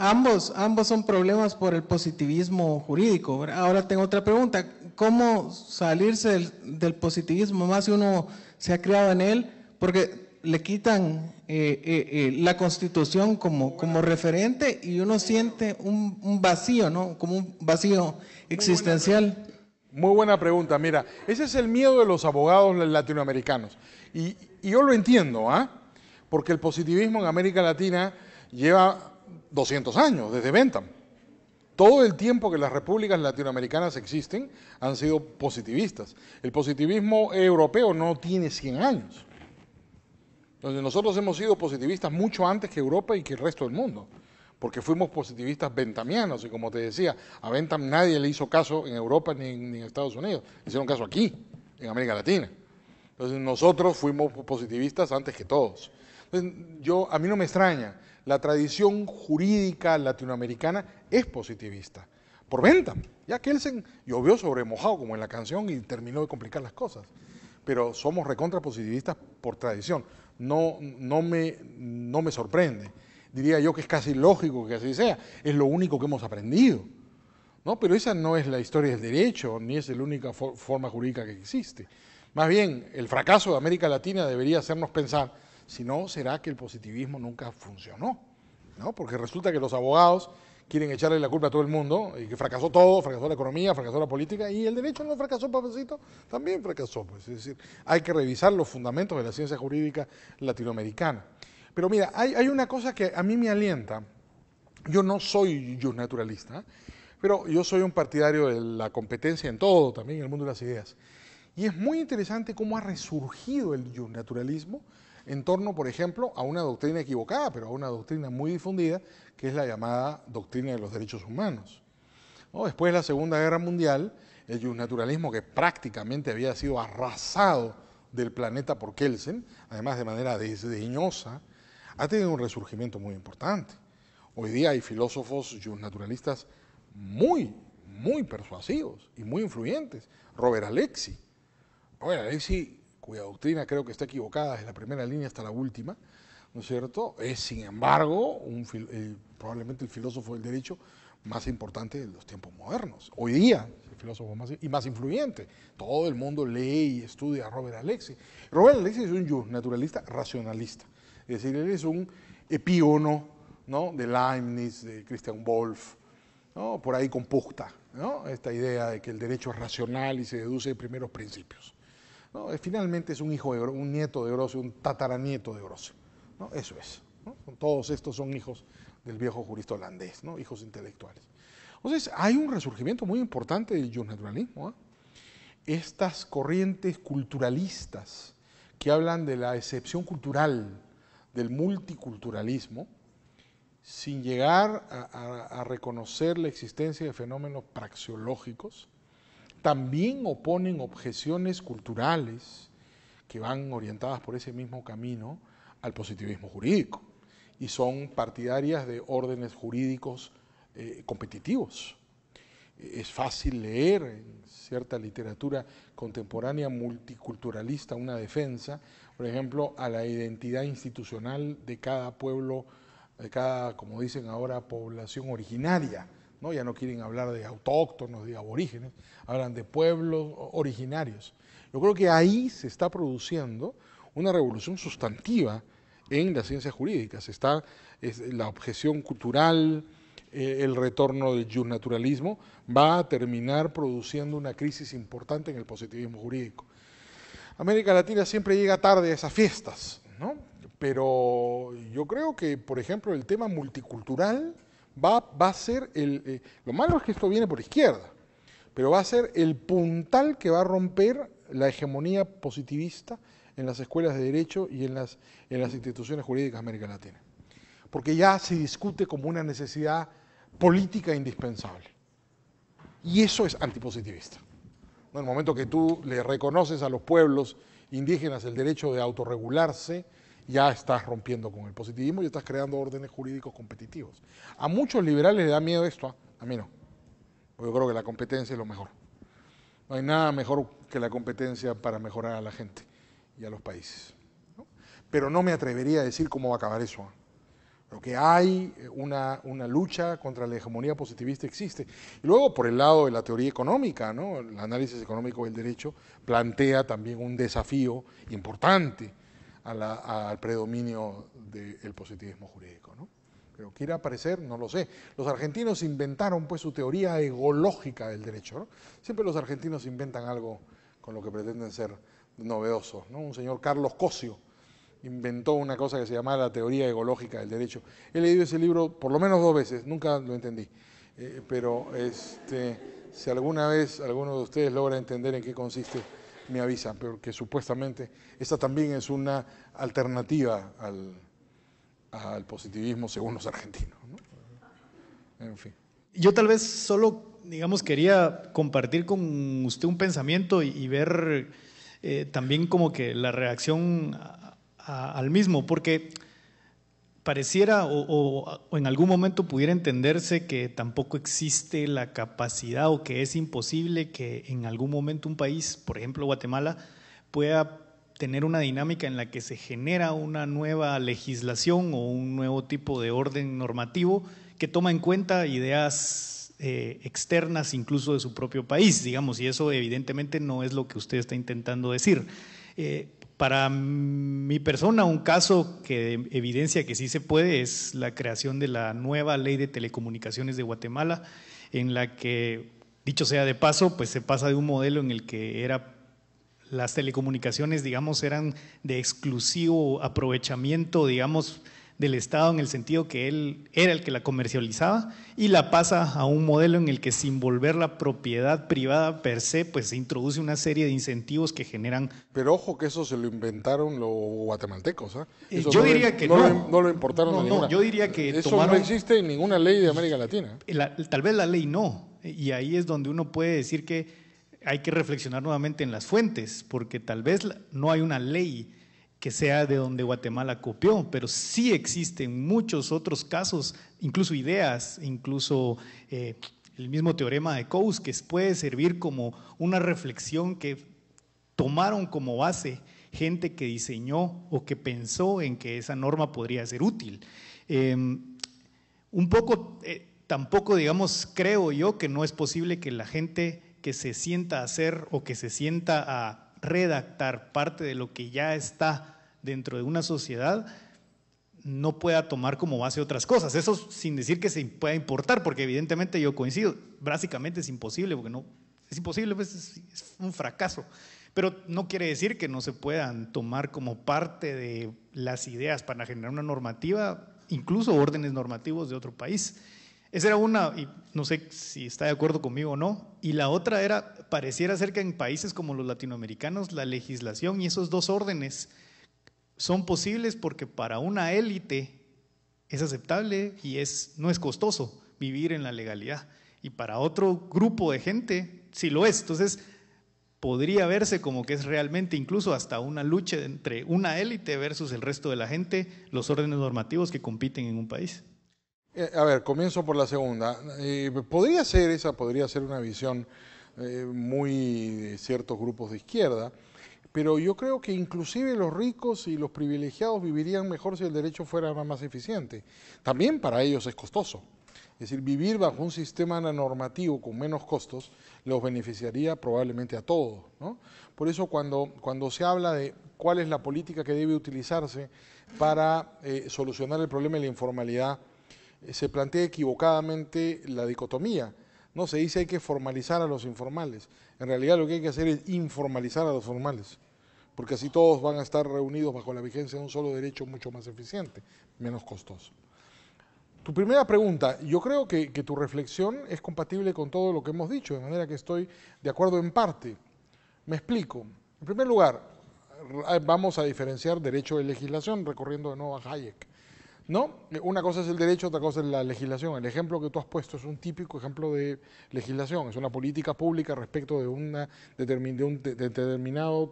Ambos, ambos son problemas por el positivismo jurídico. Ahora tengo otra pregunta. ¿Cómo salirse del, positivismo más si uno se ha creado en él? Porque le quitan eh, eh, eh, la constitución como, como referente y uno siente un, vacío, ¿no? Como un vacío existencial. Muy buena, pregunta. Mira, ese es el miedo de los abogados latinoamericanos. y yo lo entiendo, ¿ah? Porque el positivismo en América Latina lleva 200 años, desde Bentham. Todo el tiempo que las repúblicas latinoamericanas existen han sido positivistas. El positivismo europeo no tiene 100 años. Entonces nosotros hemos sido positivistas mucho antes que Europa y que el resto del mundo, porque fuimos positivistas bentamianos y como te decía, a Bentham nadie le hizo caso en Europa ni en, Estados Unidos, hicieron caso aquí, en América Latina. Entonces nosotros fuimos positivistas antes que todos. yo, a mí no me extraña la tradición jurídica latinoamericana es positivista. Por venta. Ya Kelsen llovió sobre mojado, como en la canción, y terminó de complicar las cosas. Pero somos recontra positivistas por tradición. No, no, me, no me sorprende. Diría yo que es casi lógico que así sea. Es lo único que hemos aprendido. ¿no? Pero esa no es la historia del derecho, ni es la única forma jurídica que existe. Más bien, el fracaso de América Latina debería hacernos pensar si no, será que el positivismo nunca funcionó, ¿no? Porque resulta que los abogados quieren echarle la culpa a todo el mundo y que fracasó todo, fracasó la economía, fracasó la política y el derecho no fracasó, papacito, también fracasó. Pues. Es decir, hay que revisar los fundamentos de la ciencia jurídica latinoamericana. Pero mira, hay, una cosa que a mí me alienta. Yo no soy naturalista, pero yo soy un partidario de la competencia en todo, también en el mundo de las ideas. Y es muy interesante cómo ha resurgido el naturalismo en torno, por ejemplo, a una doctrina equivocada, pero a una doctrina muy difundida, que es la llamada doctrina de los derechos humanos. Después de la Segunda Guerra Mundial, el naturalismo que prácticamente había sido arrasado del planeta por Kelsen, además de manera desdeñosa, ha tenido un resurgimiento muy importante. Hoy día hay filósofos naturalistas muy, muy persuasivos y muy influyentes. Robert Alexi. Robert Alexi cuya doctrina creo que está equivocada desde la primera línea hasta la última, ¿no es cierto? Es, sin embargo, probablemente el filósofo del derecho más importante de los tiempos modernos. Hoy día, el filósofo más, y más influyente. Todo el mundo lee y estudia a Robert Alexis. Robert Alexis es un naturalista racionalista. Es decir, él es un epíono ¿no? de Leibniz, de Christian Wolff, por ahí con esta idea de que el derecho es racional y se deduce de primeros principios. Eh, finalmente es un hijo de un nieto de Grosso, un tataranieto de Grocio. Eso es. Todos estos son hijos del viejo jurista holandés, hijos intelectuales. Entonces, hay un resurgimiento muy importante del naturalismo. ¿ah? Estas corrientes culturalistas que hablan de la excepción cultural, del multiculturalismo, sin llegar a, a reconocer la existencia de fenómenos praxeológicos, también oponen objeciones culturales que van orientadas por ese mismo camino al positivismo jurídico y son partidarias de órdenes jurídicos eh, competitivos. Eh, es fácil leer en cierta literatura contemporánea multiculturalista una defensa, por ejemplo, a la identidad institucional de cada pueblo, de cada, como dicen ahora, población originaria ya no quieren hablar de autóctonos, de aborígenes, hablan de pueblos originarios. Yo creo que ahí se está produciendo una revolución sustantiva en las ciencias jurídicas. Está la objeción cultural, eh, el retorno del naturalismo va a terminar produciendo una crisis importante en el positivismo jurídico. América Latina siempre llega tarde a esas fiestas, ¿no? Pero yo creo que, por ejemplo, el tema multicultural va, a ser el... Eh, lo malo es que esto viene por izquierda, pero va a ser el puntal que va a romper la hegemonía positivista en las escuelas de derecho y en las, en las instituciones jurídicas de América Latina. Porque ya se discute como una necesidad política indispensable. Y eso es antipositivista. En el momento que tú le reconoces a los pueblos indígenas el derecho de autorregularse, ya estás rompiendo con el positivismo y estás creando órdenes jurídicos competitivos. A muchos liberales le da miedo esto, ¿ah? a mí no. porque Yo creo que la competencia es lo mejor. No hay nada mejor que la competencia para mejorar a la gente y a los países. Pero no me atrevería a decir cómo va a acabar eso. ¿ah? Lo que hay, eh, una, lucha contra la hegemonía positivista existe. Y luego, por el lado de la teoría económica, el análisis económico del derecho plantea también un desafío importante al predominio del positivismo jurídico. ¿no? Pero quiere aparecer, no lo sé. Los argentinos inventaron pues su teoría egológica del derecho. Siempre los argentinos inventan algo con lo que pretenden ser novedosos. Un señor Carlos Cosio inventó una cosa que se llama la teoría egológica del derecho. He leído ese libro por lo menos dos veces, nunca lo entendí. Eh, pero este, si alguna vez alguno de ustedes logra entender en qué consiste me avisan, que supuestamente esta también es una alternativa al, positivismo según los argentinos. Yo tal vez solo, digamos, quería compartir con usted un pensamiento y, ver eh, también como que la reacción al mismo, porque pareciera o, en algún momento pudiera entenderse que tampoco existe la capacidad o que es imposible que en algún momento un país, por ejemplo Guatemala, pueda tener una dinámica en la que se genera una nueva legislación o un nuevo tipo de orden normativo que toma en cuenta ideas eh, externas incluso de su propio país, digamos, y eso evidentemente no es lo que usted está intentando decir. Eh, para mi persona, un caso que evidencia que sí se puede es la creación de la nueva ley de telecomunicaciones de Guatemala, en la que, dicho sea de paso, pues se pasa de un modelo en el que era las telecomunicaciones, digamos, eran de exclusivo aprovechamiento, digamos, del Estado en el sentido que él era el que la comercializaba y la pasa a un modelo en el que sin volver la propiedad privada per se, pues se introduce una serie de incentivos que generan... Pero ojo que eso se lo inventaron los guatemaltecos. ¿ah? Eh, yo diría que no. No, lo importaron yo diría que eso no existe en ninguna ley de América Latina. Eh, tal vez la ley no. Eh, y ahí es donde uno puede decir que hay que reflexionar nuevamente en las fuentes, porque tal vez no hay una ley que sea de donde Guatemala copió, pero sí existen muchos otros casos, incluso ideas, incluso eh, el mismo teorema de Coase, que puede servir como una reflexión que tomaron como base gente que diseñó o que pensó en que esa norma podría ser útil. Em, un poco, eh, tampoco digamos, creo yo que no es posible que la gente que se sienta a hacer o que se sienta a redactar parte de lo que ya está dentro de una sociedad, no pueda tomar como base otras cosas. Eso sin decir que se pueda importar, porque evidentemente yo coincido, básicamente es imposible, porque no, es imposible, pues, es un fracaso. Pero no quiere decir que no se puedan tomar como parte de las ideas para generar una normativa, incluso órdenes normativos de otro país. Esa era una, y no sé si está de acuerdo conmigo o no. Y la otra era, pareciera ser que en países como los latinoamericanos la legislación y esos dos órdenes son posibles porque para una élite es aceptable y es, no es costoso vivir en la legalidad. Y para otro grupo de gente sí lo es. Entonces, podría verse como que es realmente incluso hasta una lucha entre una élite versus el resto de la gente, los órdenes normativos que compiten en un país. Eh, a ver, comienzo por la segunda. Eh, podría ser, esa podría ser una visión eh, muy de ciertos grupos de izquierda, pero yo creo que inclusive los ricos y los privilegiados vivirían mejor si el derecho fuera más eficiente. También para ellos es costoso. Es decir, vivir bajo un sistema normativo con menos costos los beneficiaría probablemente a todos. Por eso cuando, cuando se habla de cuál es la política que debe utilizarse para solucionar el problema de la informalidad, eh, se plantea equivocadamente la dicotomía. No se dice hay que formalizar a los informales. En realidad lo que hay que hacer es informalizar a los formales, porque así todos van a estar reunidos bajo la vigencia de un solo derecho mucho más eficiente, menos costoso. Tu primera pregunta, yo creo que, tu reflexión es compatible con todo lo que hemos dicho, de manera que estoy de acuerdo en parte. Me explico. En primer lugar, vamos a diferenciar derecho de legislación, recorriendo de nuevo a Hayek. ¿no? Eh, una cosa es el derecho, otra cosa es la legislación. El ejemplo que tú has puesto es un típico ejemplo de legislación, es una política pública respecto de, un determinado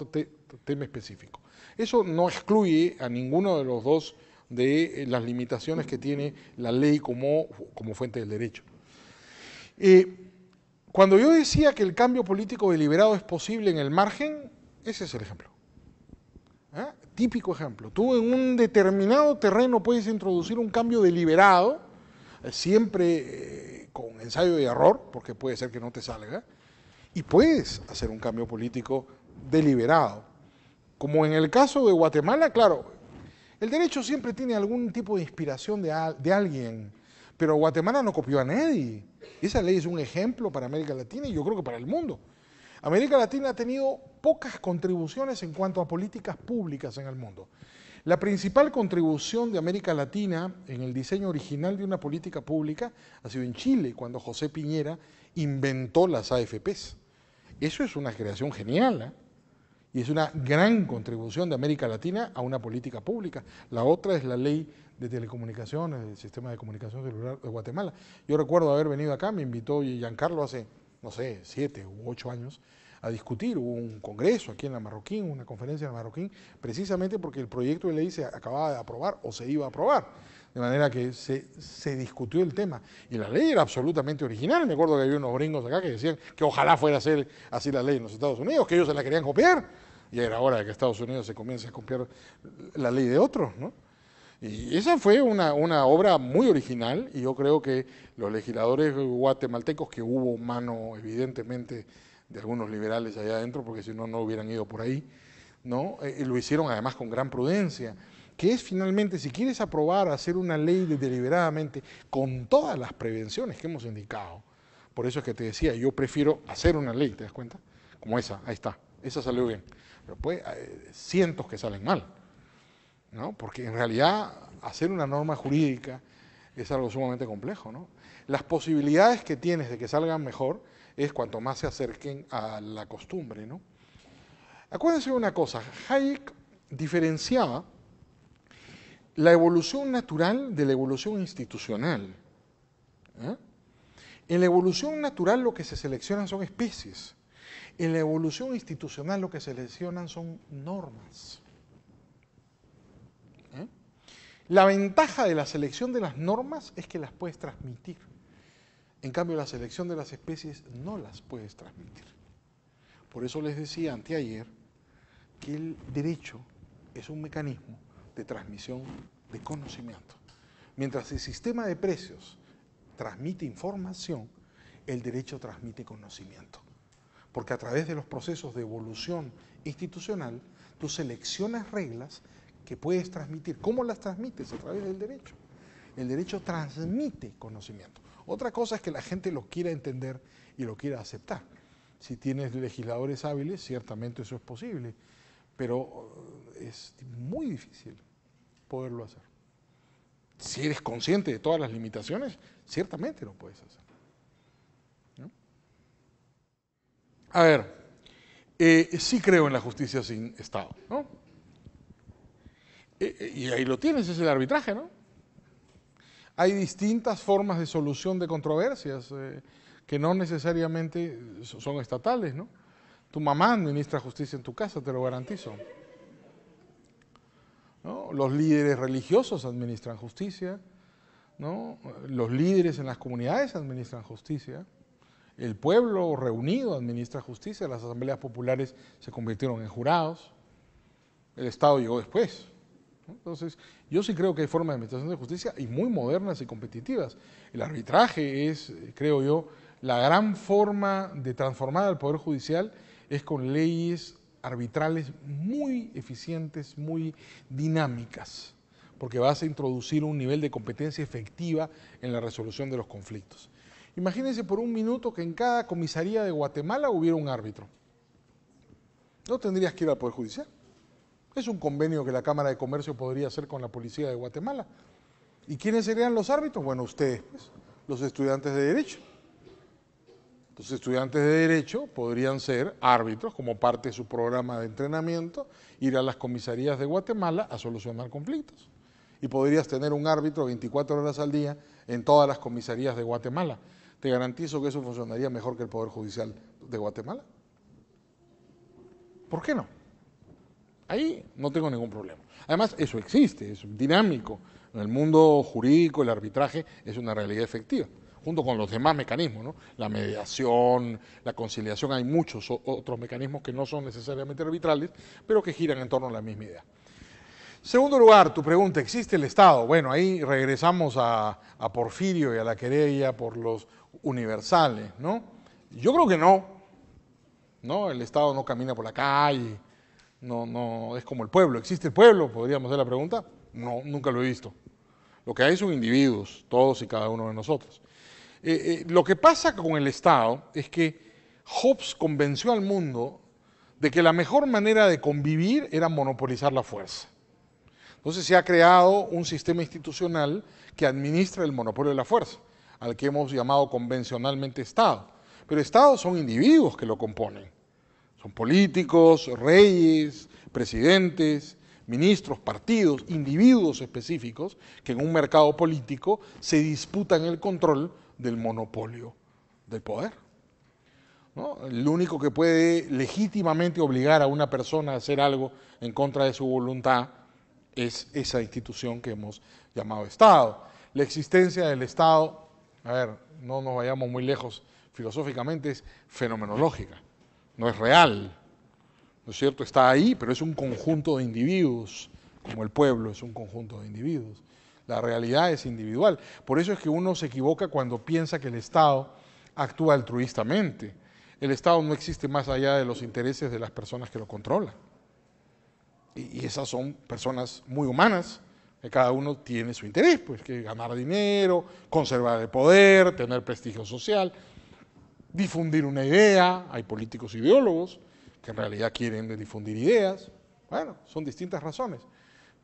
tema específico. Eso no excluye a ninguno de los dos de eh, las limitaciones que tiene la ley como, fuente del derecho. Eh, cuando yo decía que el cambio político deliberado es posible en el margen, ese es el ejemplo. Típico ejemplo. Tú en un determinado terreno puedes introducir un cambio deliberado, eh, siempre eh, con ensayo y error, porque puede ser que no te salga, y puedes hacer un cambio político deliberado. Como en el caso de Guatemala, claro, el derecho siempre tiene algún tipo de inspiración de, de alguien, pero Guatemala no copió a nadie. Esa ley es un ejemplo para América Latina y yo creo que para el mundo. América Latina ha tenido pocas contribuciones en cuanto a políticas públicas en el mundo. La principal contribución de América Latina en el diseño original de una política pública ha sido en Chile, cuando José Piñera inventó las AFPs. Eso es una creación genial ¿eh? y es una gran contribución de América Latina a una política pública. La otra es la ley de telecomunicaciones, el sistema de comunicación celular de Guatemala. Yo recuerdo haber venido acá, me invitó Giancarlo hace, no sé, siete u ocho años a discutir. Hubo un congreso aquí en la Marroquín, una conferencia en la Marroquín, precisamente porque el proyecto de ley se acababa de aprobar o se iba a aprobar. De manera que se, se discutió el tema. Y la ley era absolutamente original. Me acuerdo que había unos gringos acá que decían que ojalá fuera ser así la ley en los Estados Unidos, que ellos se la querían copiar. Y era hora de que Estados Unidos se comience a copiar la ley de otros, ¿no? Y esa fue una, una, obra muy original y yo creo que los legisladores guatemaltecos, que hubo mano evidentemente de algunos liberales allá adentro, porque si no, no hubieran ido por ahí, ¿no? Eh, lo hicieron además con gran prudencia, que es finalmente, si quieres aprobar, hacer una ley deliberadamente, con todas las prevenciones que hemos indicado, por eso es que te decía, yo prefiero hacer una ley, ¿te das cuenta? Como esa, ahí está, esa salió bien, pero pues cientos que salen mal, ¿no? Porque en realidad hacer una norma jurídica es algo sumamente complejo, ¿no? Las posibilidades que tienes de que salgan mejor es cuanto más se acerquen a la costumbre. ¿no? Acuérdense una cosa, Hayek diferenciaba la evolución natural de la evolución institucional. ¿eh? En la evolución natural lo que se seleccionan son especies. En la evolución institucional lo que se seleccionan son normas. ¿eh? La ventaja de la selección de las normas es que las puedes transmitir. En cambio, la selección de las especies no las puedes transmitir. Por eso les decía anteayer que el derecho es un mecanismo de transmisión de conocimiento. Mientras el sistema de precios transmite información, el derecho transmite conocimiento. Porque a través de los procesos de evolución institucional, tú seleccionas reglas que puedes transmitir. ¿Cómo las transmites? A través del derecho. El derecho transmite conocimiento. Otra cosa es que la gente lo quiera entender y lo quiera aceptar. Si tienes legisladores hábiles, ciertamente eso es posible, pero eh, es muy difícil poderlo hacer. Si eres consciente de todas las limitaciones, ciertamente lo puedes hacer. A ver, eh, sí creo en la justicia sin Estado, ¿no? Eh, y ahí lo tienes, es el arbitraje, ¿no? hay distintas formas de solución de controversias eh, que no necesariamente son estatales, ¿no? Tu mamá administra justicia en tu casa, te lo garantizo. Los líderes religiosos administran justicia, Los líderes en las comunidades administran justicia. El pueblo reunido administra justicia, las asambleas populares se convirtieron en jurados. El Estado llegó después, entonces, yo sí creo que hay formas de administración de justicia y muy modernas y competitivas. El arbitraje es, eh, creo yo, la gran forma de transformar al Poder Judicial es con leyes arbitrales muy eficientes, muy dinámicas, porque vas a introducir un nivel de competencia efectiva en la resolución de los conflictos. Imagínense por un minuto que en cada comisaría de Guatemala hubiera un árbitro. No tendrías que ir al Poder Judicial. Es un convenio que la Cámara de Comercio podría hacer con la Policía de Guatemala. ¿Y quiénes serían los árbitros? Bueno, ustedes, pues, los estudiantes de Derecho. Los estudiantes de Derecho podrían ser árbitros como parte de su programa de entrenamiento, ir a las comisarías de Guatemala a solucionar conflictos. Y podrías tener un árbitro 24 horas al día en todas las comisarías de Guatemala. Te garantizo que eso funcionaría mejor que el Poder Judicial de Guatemala. ¿Por qué no? Ahí no tengo ningún problema. Además, eso existe, es dinámico. En el mundo jurídico, el arbitraje es una realidad efectiva, junto con los demás mecanismos, ¿no? la mediación, la conciliación, hay muchos otros mecanismos que no son necesariamente arbitrales, pero que giran en torno a la misma idea. Segundo lugar, tu pregunta, ¿existe el Estado? Bueno, ahí regresamos a, Porfirio y a la querella por los universales, ¿no? Yo creo que no, ¿no? El Estado no camina por la calle, no, no es como el pueblo. ¿Existe el pueblo? Podríamos hacer la pregunta. No, nunca lo he visto. Lo que hay son individuos, todos y cada uno de nosotros. Eh, eh, lo que pasa con el Estado es que Hobbes convenció al mundo de que la mejor manera de convivir era monopolizar la fuerza. Entonces se ha creado un sistema institucional que administra el monopolio de la fuerza, al que hemos llamado convencionalmente Estado. Pero Estados son individuos que lo componen. Son políticos, reyes, presidentes, ministros, partidos, individuos específicos que en un mercado político se disputan el control del monopolio del poder. Lo El único que puede legítimamente obligar a una persona a hacer algo en contra de su voluntad es esa institución que hemos llamado Estado. La existencia del Estado, a ver, no nos vayamos muy lejos filosóficamente, es fenomenológica no es real, ¿no es cierto? Está ahí, pero es un conjunto de individuos, como el pueblo es un conjunto de individuos. La realidad es individual. Por eso es que uno se equivoca cuando piensa que el Estado actúa altruistamente. El Estado no existe más allá de los intereses de las personas que lo controlan. Y esas son personas muy humanas, que cada uno tiene su interés, pues que ganar dinero, conservar el poder, tener prestigio social, difundir una idea, hay políticos ideólogos que en realidad quieren difundir ideas, bueno, son distintas razones,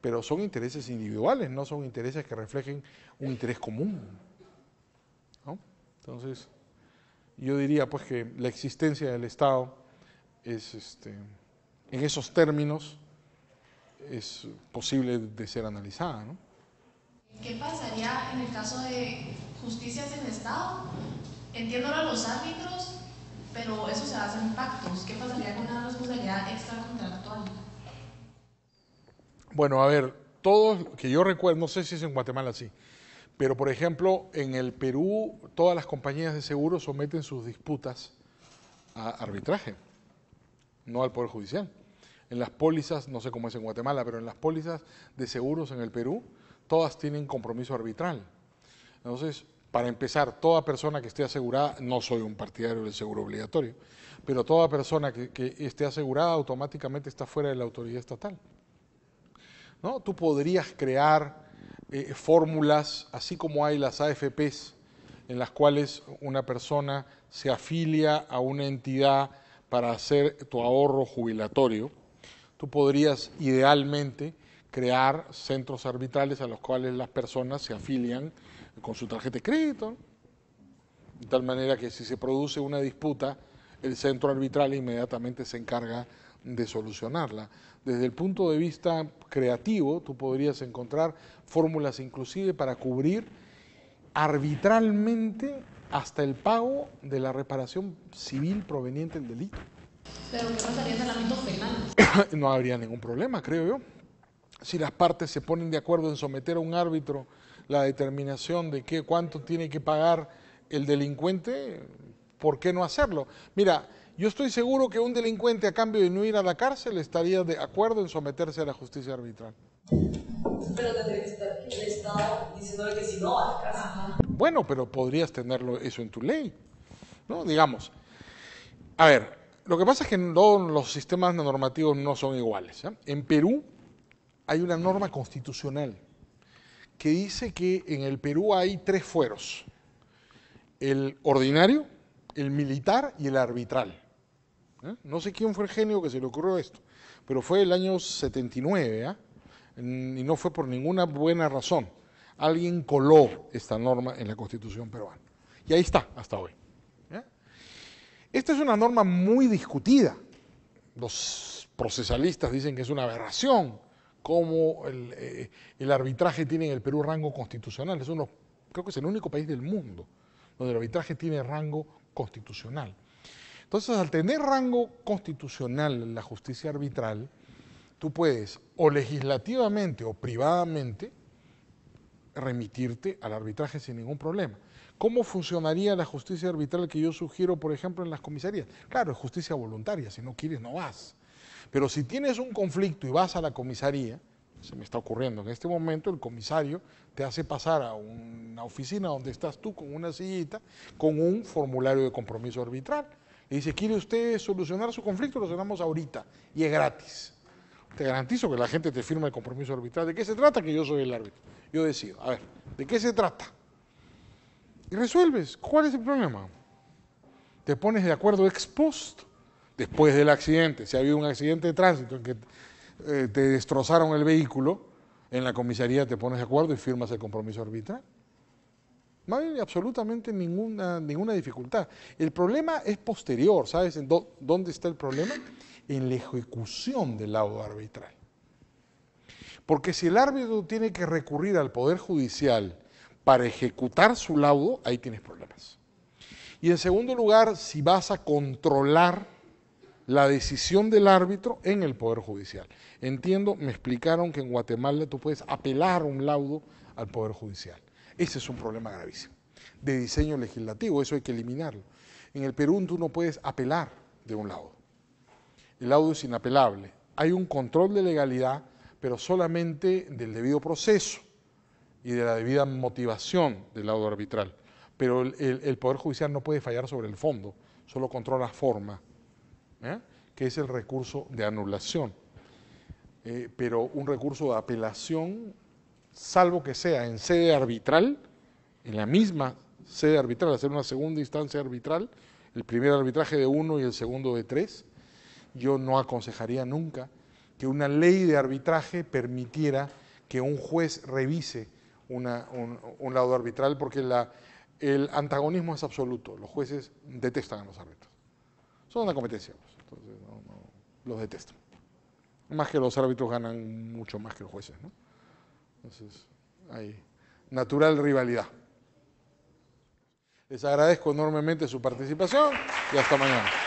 pero son intereses individuales, no son intereses que reflejen un interés común. Entonces, yo diría pues que la existencia del Estado es, este, en esos términos, es posible de ser analizada. ¿Qué pasaría en el caso de justicias en Estado? Entiendo a los árbitros, pero eso se hace en pactos. ¿Qué pasaría con una responsabilidad extracontractual? Bueno, a ver, todos que yo recuerdo, no sé si es en Guatemala así, pero por ejemplo, en el Perú todas las compañías de seguros someten sus disputas a arbitraje, no al Poder Judicial. En las pólizas, no sé cómo es en Guatemala, pero en las pólizas de seguros en el Perú, todas tienen compromiso arbitral. Entonces, para empezar, toda persona que esté asegurada, no soy un partidario del seguro obligatorio, pero toda persona que, esté asegurada automáticamente está fuera de la autoridad estatal. ¿No? Tú podrías crear eh, fórmulas, así como hay las AFPs, en las cuales una persona se afilia a una entidad para hacer tu ahorro jubilatorio. Tú podrías idealmente crear centros arbitrales a los cuales las personas se afilian con su tarjeta de crédito, de tal manera que si se produce una disputa, el centro arbitral inmediatamente se encarga de solucionarla. Desde el punto de vista creativo, tú podrías encontrar fórmulas inclusive para cubrir arbitralmente hasta el pago de la reparación civil proveniente del delito. Pero ¿qué pasaría en el ámbito penal? no habría ningún problema, creo yo. Si las partes se ponen de acuerdo en someter a un árbitro la determinación de qué, cuánto tiene que pagar el delincuente, ¿por qué no hacerlo? Mira, yo estoy seguro que un delincuente a cambio de no ir a la cárcel estaría de acuerdo en someterse a la justicia arbitral. Pero que el Estado que si no Bueno, pero podrías tenerlo eso en tu ley, ¿no? Digamos. A ver, lo que pasa es que todos los sistemas normativos no son iguales. ¿eh? En Perú hay una norma constitucional que dice que en el Perú hay tres fueros, el ordinario, el militar y el arbitral. ¿Eh? No sé quién fue el genio que se le ocurrió esto, pero fue el año 79, ¿ah? y no fue por ninguna buena razón. Alguien coló esta norma en la Constitución peruana. Y ahí está, hasta hoy. ¿Eh? Esta es una norma muy discutida. Los procesalistas dicen que es una aberración cómo eh, el, arbitraje tiene en el Perú rango constitucional. Es uno, creo que es el único país del mundo donde el arbitraje tiene rango constitucional. Entonces, al tener rango constitucional la justicia arbitral, tú puedes o legislativamente o privadamente remitirte al arbitraje sin ningún problema. ¿Cómo funcionaría la justicia arbitral que yo sugiero, por ejemplo, en las comisarías? Claro, es justicia voluntaria, si no quieres no vas. Pero si tienes un conflicto y vas a la comisaría, se me está ocurriendo en este momento, el comisario te hace pasar a una oficina donde estás tú con una sillita, con un formulario de compromiso arbitral. Y dice, ¿quiere usted solucionar su conflicto? Lo solucionamos ahorita y es gratis. Te garantizo que la gente te firma el compromiso arbitral. ¿De qué se trata? Que yo soy el árbitro. Yo decido. A ver, ¿de qué se trata? Y resuelves. ¿Cuál es el problema? Te pones de acuerdo ex post después del accidente, si ha habido un accidente de tránsito en que eh, te destrozaron el vehículo, en la comisaría te pones de acuerdo y firmas el compromiso arbitral. No hay absolutamente ninguna, ninguna dificultad. El problema es posterior, ¿sabes? ¿En ¿Dónde está el problema? En la ejecución del laudo arbitral. Porque si el árbitro tiene que recurrir al Poder Judicial para ejecutar su laudo, ahí tienes problemas. Y en segundo lugar, si vas a controlar la decisión del árbitro en el Poder Judicial. Entiendo, me explicaron que en Guatemala tú puedes apelar un laudo al Poder Judicial. Ese es un problema gravísimo de diseño legislativo, eso hay que eliminarlo. En el Perú tú no puedes apelar de un laudo. El laudo es inapelable. Hay un control de legalidad, pero solamente del debido proceso y de la debida motivación del laudo arbitral. Pero el, Poder Judicial no puede fallar sobre el fondo, solo controla forma. ¿eh? que es el recurso de anulación. Eh, pero un recurso de apelación, salvo que sea en sede arbitral, en la misma sede arbitral, hacer una segunda instancia arbitral, el primer arbitraje de uno y el segundo de tres, yo no aconsejaría nunca que una ley de arbitraje permitiera que un juez revise un, lado arbitral porque el antagonismo es absoluto. Los jueces detestan a los árbitros. Son una competencia, pues. entonces no, los detesto. Más que los árbitros ganan mucho más que los jueces, Entonces hay natural rivalidad. Les agradezco enormemente su participación y hasta mañana.